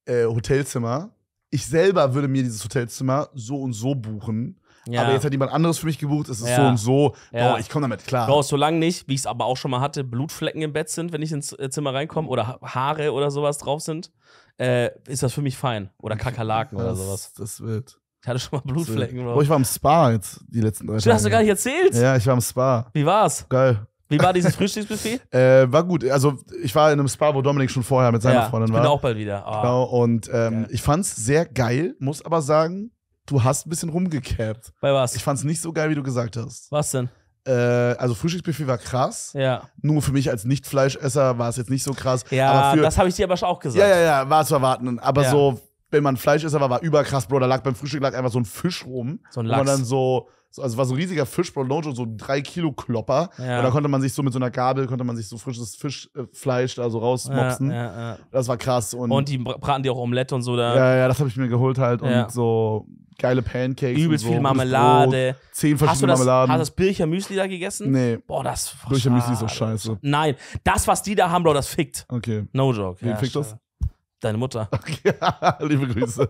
äh, Hotelzimmer. Ich selber würde mir dieses Hotelzimmer so und so buchen. Ja. Aber jetzt hat jemand anderes für mich gebucht, es ist ja. so und so. Ja. Boah, ich komme damit klar. Bro, solange nicht, wie ich es aber auch schon mal hatte, Blutflecken im Bett sind, wenn ich ins äh, Zimmer reinkomme oder Haare oder sowas drauf sind, äh, ist das für mich fein. Oder Kakerlaken oder sowas. Das wird. Ich hatte schon mal Blutflecken, Bro. Bro, ich war im Spa jetzt die letzten drei Tage. Du hast du gar nicht erzählt. Ja, ich war im Spa. Wie war's? Geil. Wie war dieses Frühstücksbuffet? äh, war gut. Also ich war in einem Spa, wo Dominik schon vorher mit seiner ja, Freundin war. Ich bin auch bald wieder. Oh. Genau. Und ähm, ja. ich fand's sehr geil, muss aber sagen, du hast ein bisschen rumgecapt. Bei was? Ich fand's nicht so geil, wie du gesagt hast. Was denn? Äh, also Frühstücksbuffet war krass. Ja. Nur für mich als Nicht-Fleischesser war es jetzt nicht so krass. Ja, für, das habe ich dir aber schon auch gesagt. Ja, ja, ja, war zu erwarten. Aber ja. so, wenn man Fleischesser war, war überkrass, Bro. Da lag beim Frühstück lag einfach so ein Fisch rum. So ein Lachs. Und dann so so, also war so ein riesiger Fisch, Bro, no so ein 3 Kilo Klopper. Ja. Und da konnte man sich so mit so einer Gabel, konnte man sich so frisches Fischfleisch äh, da so rausmopsen. Ja, ja, das war krass. Und, und die braten die auch Omelette und so da. Ja, ja, das habe ich mir geholt halt. Und so geile Pancakes. Übelst so, viel Marmelade. Brot, zehn verschiedene hast das, Marmeladen. Hast du das Bircher Müsli da gegessen? Nee. Boah, das ist Bircher Müsli ist auch scheiße. Nein, das, was die da haben, Bro, das fickt. Okay. No joke. Wen fickt schade. das? Deine Mutter. Okay, liebe Grüße.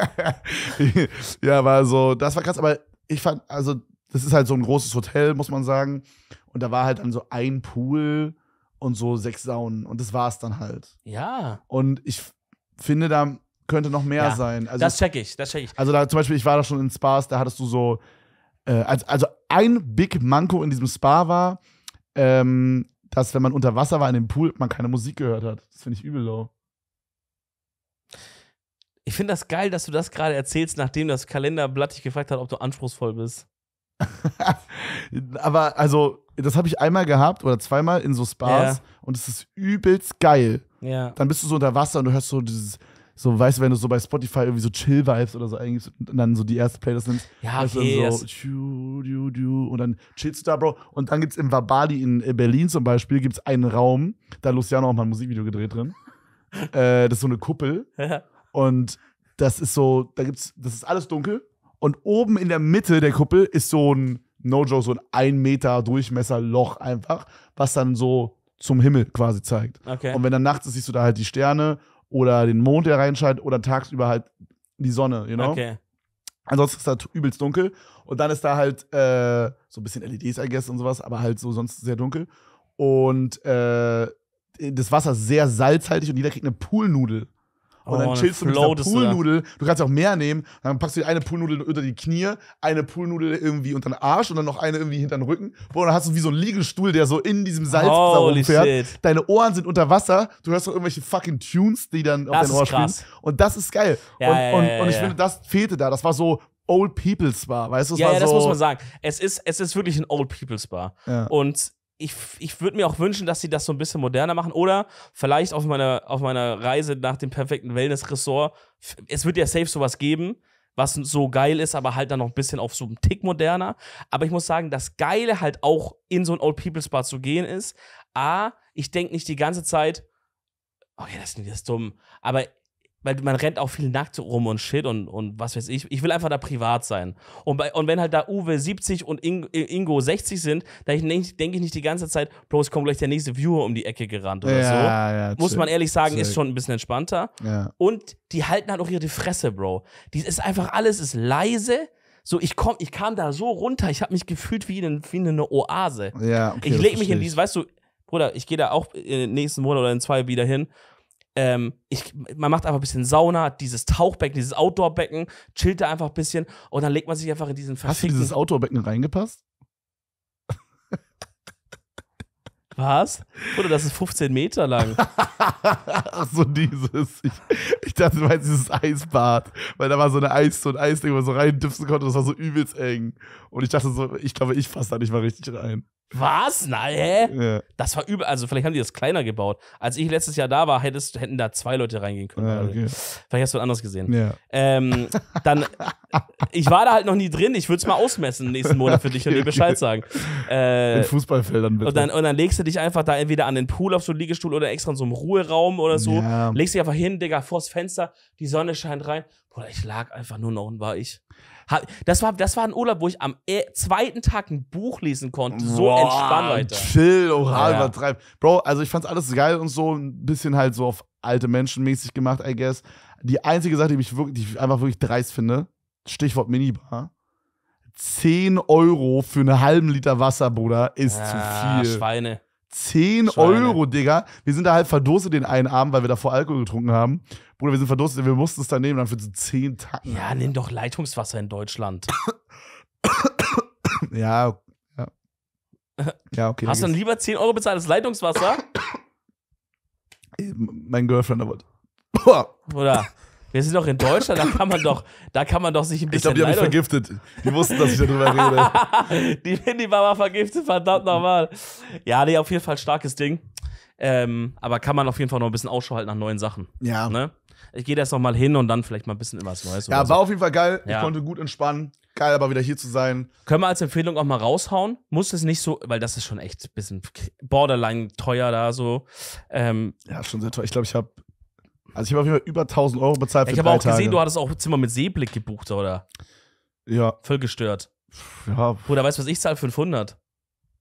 ja, war so, das war krass, aber ich fand, also, das ist halt so ein großes Hotel, muss man sagen. Und da war halt dann so ein Pool und so sechs Saunen. Und das war es dann halt. Ja. Und ich finde, da könnte noch mehr ja, sein. Also, das check ich, das check ich. Also, da zum Beispiel, ich war da schon in Spas, da hattest du so, äh, also, also ein Big Manko in diesem Spa war, ähm, dass wenn man unter Wasser war in dem Pool, man keine Musik gehört hat. Das finde ich übel low. Ich finde das geil, dass du das gerade erzählst, nachdem das Kalenderblatt dich gefragt hat, ob du anspruchsvoll bist. Aber also, das habe ich einmal gehabt oder zweimal in so Spas ja. und es ist übelst geil. Ja. Dann bist du so unter Wasser und du hörst so dieses so, weißt du, wenn du so bei Spotify irgendwie so Chill-Vibes oder so eigentlich und dann so die erste Playlist nimmst, ja, okay, weißt du, so tschu, du, du, und dann chillst du da, Bro. Und dann gibt es im Wabali in äh, Berlin zum Beispiel, gibt's einen Raum, da hat Luciano auch mal ein Musikvideo gedreht drin. äh, das ist so eine Kuppel. und das ist so, da gibt's, das ist alles dunkel. Und oben in der Mitte der Kuppel ist so ein, no joke, so ein 1 Meter Durchmesser Loch einfach, was dann so zum Himmel quasi zeigt. Okay. Und wenn dann nachts ist, siehst du da halt die Sterne oder den Mond, der reinscheint oder tagsüber halt die Sonne, you know? Okay. Ansonsten ist da übelst dunkel und dann ist da halt äh, so ein bisschen LEDs, I guess, und sowas, aber halt so sonst sehr dunkel. Und äh, das Wasser ist sehr salzhaltig und jeder kriegt eine Poolnudel. Und oh, dann chillst du mit dieser Poolnudel. Du kannst auch mehr nehmen. Dann packst du eine Poolnudel unter die Knie, eine Poolnudel irgendwie unter den Arsch und dann noch eine irgendwie hinter den Rücken. Boah, dann hast du wie so einen Liegestuhl, der so in diesem Salz rumfährt. Shit. Deine Ohren sind unter Wasser. Du hörst noch irgendwelche fucking Tunes, die dann das auf dein Ohr spielen. Und das ist geil. Ja, und, ja, ja, und, und ich finde, das fehlte da. Das war so Old People's Bar, weißt du? Das Ja, ja, das so muss man sagen. Es ist, es ist wirklich ein Old People's Bar. Ja. Und ich, ich würde mir auch wünschen, dass sie das so ein bisschen moderner machen. Oder vielleicht auf meiner, auf meiner Reise nach dem perfekten Wellness-Ressort, es wird ja safe sowas geben, was so geil ist, aber halt dann noch ein bisschen auf so einen Tick moderner. Aber ich muss sagen, das Geile halt auch in so ein Old People's Bar zu gehen ist, A, ich denke nicht die ganze Zeit, okay, oh das ist, das dumm, aber weil man rennt auch viel nackt rum und shit und, und was weiß ich. Ich will einfach da privat sein. Und, bei, und wenn halt da Uwe 70 und Ingo 60 sind, dann denke ich nicht die ganze Zeit, bloß kommt gleich der nächste Viewer um die Ecke gerannt oder ja, so. Ja, Muss man ehrlich sagen, check. ist schon ein bisschen entspannter. Ja. Und die halten halt auch ihre Fresse, Bro. Die ist einfach alles ist leise. So, ich komm, ich kam da so runter, ich habe mich gefühlt wie, in, wie in eine Oase. Ja, okay, ich lege mich in dieses, weißt du, Bruder, ich gehe da auch in äh, den nächsten Monat oder in zwei wieder hin ähm, ich, man macht einfach ein bisschen Sauna, hat dieses Tauchbecken, dieses Outdoor-Becken, chillt da einfach ein bisschen und dann legt man sich einfach in diesen Hast du dieses Outdoor-Becken reingepasst? Was? Oder das ist 15 Meter lang. Ach so, dieses. Ich, ich dachte, du meinst dieses Eisbad. Weil da war so, eine Eis, so ein Eisding, wo man so reindüpfen konnte. Das war so übelst eng. Und ich dachte so, ich glaube, ich fasse da nicht mal richtig rein. Was? Nein, hä? Ja. Das war übel. Also, vielleicht haben die das kleiner gebaut. Als ich letztes Jahr da war, hättest, hätten da zwei Leute reingehen können. Ja, okay. Vielleicht hast du was anderes gesehen. Ja. Ähm, dann, ich war da halt noch nie drin. Ich würde es mal ausmessen nächsten Monat für dich okay, und dir Bescheid okay. sagen. Äh, In Fußballfeldern bitte. Und dann, und dann legst du dich einfach da entweder an den Pool auf so einen Liegestuhl oder extra in so einem Ruheraum oder so. Legst dich einfach hin, Digga, vors Fenster. Die Sonne scheint rein. Bruder, ich lag einfach nur noch und war ich. Das war, das war ein Urlaub, wo ich am e, zweiten Tag ein Buch lesen konnte. So Boah, entspannt, Leute. Chill, oral ja. Bro, also ich fand's alles geil und so ein bisschen halt so auf alte Menschen mäßig gemacht, I guess. Die einzige Sache, die, mich wirklich, die ich einfach wirklich dreist finde, Stichwort Minibar. 10 Euro für einen halben Liter Wasser, Bruder, ist ja, zu viel. Schweine. 10 Euro, Digga. Wir sind da halt verdurstet den einen Abend, weil wir davor Alkohol getrunken haben. Bruder, wir sind verdurstet, wir mussten es dann nehmen, dann für so 10 Tacken. Ja, nimm doch Leitungswasser in Deutschland. ja, ja. Ja, okay. Hast du dann lieber 10 Euro bezahlt als Leitungswasser? mein Girlfriend, aber. Oder? Wir sind doch in Deutschland, da kann man doch, da kann man doch sich ein bisschen. Ich glaube, die haben mich vergiftet. Die wussten, dass ich darüber rede. die Winnie war mal vergiftet, verdammt nochmal. Ja, nee, auf jeden Fall starkes Ding. Ähm, aber kann man auf jeden Fall noch ein bisschen Ausschau halten nach neuen Sachen. Ja. Ne? Ich gehe da erst noch mal hin und dann vielleicht mal ein bisschen was Neues. Ja, war so. auf jeden Fall geil. Ja. Ich konnte gut entspannen. Geil, aber wieder hier zu sein. Können wir als Empfehlung auch mal raushauen. Muss es nicht so, weil das ist schon echt ein bisschen borderline teuer da so. Ähm, ja, schon sehr teuer. Ich glaube, ich habe also ich habe auf jeden Fall über 1000 Euro bezahlt für Ich habe auch gesehen, du hattest auch Zimmer mit Seeblick gebucht, oder? Ja. Voll gestört. Ja. Bruder, weißt du, was ich zahle? 500.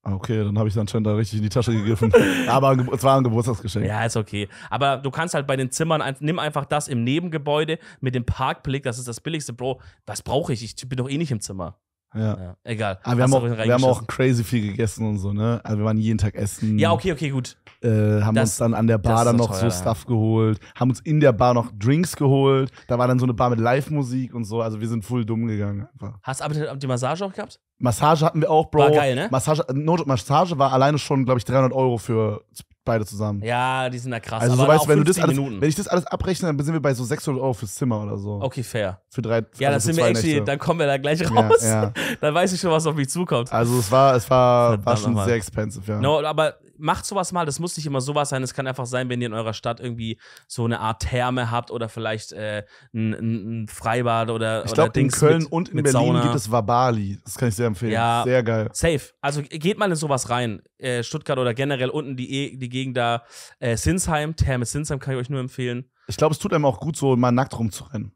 Ah, okay, dann habe ich dann schon da richtig in die Tasche gegriffen. Aber es war ein Geburtstagsgeschenk. Ja, ist okay. Aber du kannst halt bei den Zimmern, nimm einfach das im Nebengebäude mit dem Parkblick, das ist das billigste, Bro. Was brauche ich? Ich bin doch eh nicht im Zimmer. Ja. ja. Egal. Aber wir haben, auch, wir haben auch crazy viel gegessen und so, ne? Also wir waren jeden Tag essen. Ja, okay, okay, gut. Äh, haben das, uns dann an der Bar dann noch teuer, so Stuff geholt, haben uns in der Bar noch Drinks geholt. Da war dann so eine Bar mit Live-Musik und so. Also wir sind voll dumm gegangen einfach. Hast du aber die Massage auch gehabt? Massage hatten wir auch, Bro. War geil, ne? Massage, Not Massage war alleine schon, glaube ich, 300 Euro für beide zusammen. Ja, die sind da krass. Also, so weißt, wenn, du das alles, wenn ich das alles abrechne, dann sind wir bei so 600 Euro fürs Zimmer oder so. Okay, fair. Für drei. Ja, also das sind wir actually, dann kommen wir da gleich raus. Ja, ja. dann weiß ich schon, was auf mich zukommt. Also, es war, es war, war schon sehr expensive, ja. No, aber macht sowas mal. Das muss nicht immer sowas sein. Es kann einfach sein, wenn ihr in eurer Stadt irgendwie so eine Art Therme habt oder vielleicht äh, ein, ein, Freibad oder Ich glaube, in Köln mit, und in Berlin Sauna. gibt es Wabali. Das kann ich sehr empfehlen. Ja, sehr geil. Safe. Also geht mal in sowas rein. Äh, Stuttgart oder generell unten die, e, die Gegend da. Äh, Sinsheim, Therme Sinsheim kann ich euch nur empfehlen. Ich glaube, es tut einem auch gut, so mal nackt rumzurennen.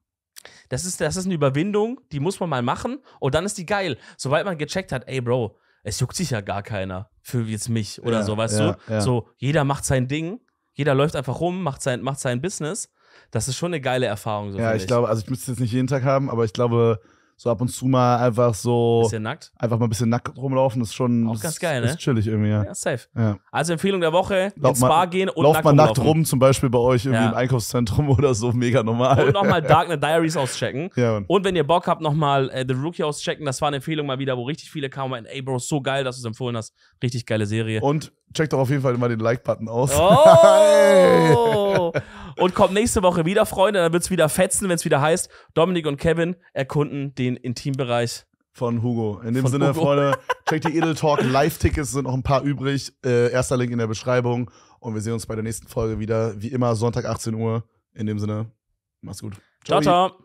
Das ist, das ist eine Überwindung, die muss man mal machen und dann ist die geil. Sobald man gecheckt hat, ey Bro, es juckt sich ja gar keiner für jetzt mich oder ja, so, weißt ja, du? Ja. So, jeder macht sein Ding, jeder läuft einfach rum, macht sein, macht sein Business. Das ist schon eine geile Erfahrung. So ja, ich, ich glaube, also ich müsste es jetzt nicht jeden Tag haben, aber ich glaube, so ab und zu mal einfach so. Bisschen nackt. Einfach mal ein bisschen nackt rumlaufen, ist schon. Auch ganz geil, ne? Ist chillig irgendwie, ja. ja safe. Ja. Also Empfehlung der Woche: lauf ins mal, gehen und Lauft mal nackt rum, zum Beispiel bei euch irgendwie ja. im Einkaufszentrum oder so, mega normal. Und nochmal Darknet Diaries auschecken. Ja, und wenn ihr Bock habt, nochmal äh, The Rookie auschecken. Das war eine Empfehlung mal wieder, wo richtig viele kamen. Ey, Bro, so geil, dass du es empfohlen hast. Richtig geile Serie. Und checkt doch auf jeden Fall mal den Like-Button aus. Oh! und kommt nächste Woche wieder, Freunde. Dann wird es wieder fetzen, wenn es wieder heißt, Dominik und Kevin erkunden den Intimbereich von Hugo. In dem von Sinne, Hugo. Freunde, checkt die Edel Talk. Live-Tickets sind noch ein paar übrig. Äh, erster Link in der Beschreibung. Und wir sehen uns bei der nächsten Folge wieder. Wie immer, Sonntag 18 Uhr. In dem Sinne, mach's gut. Ciao, ciao. ciao.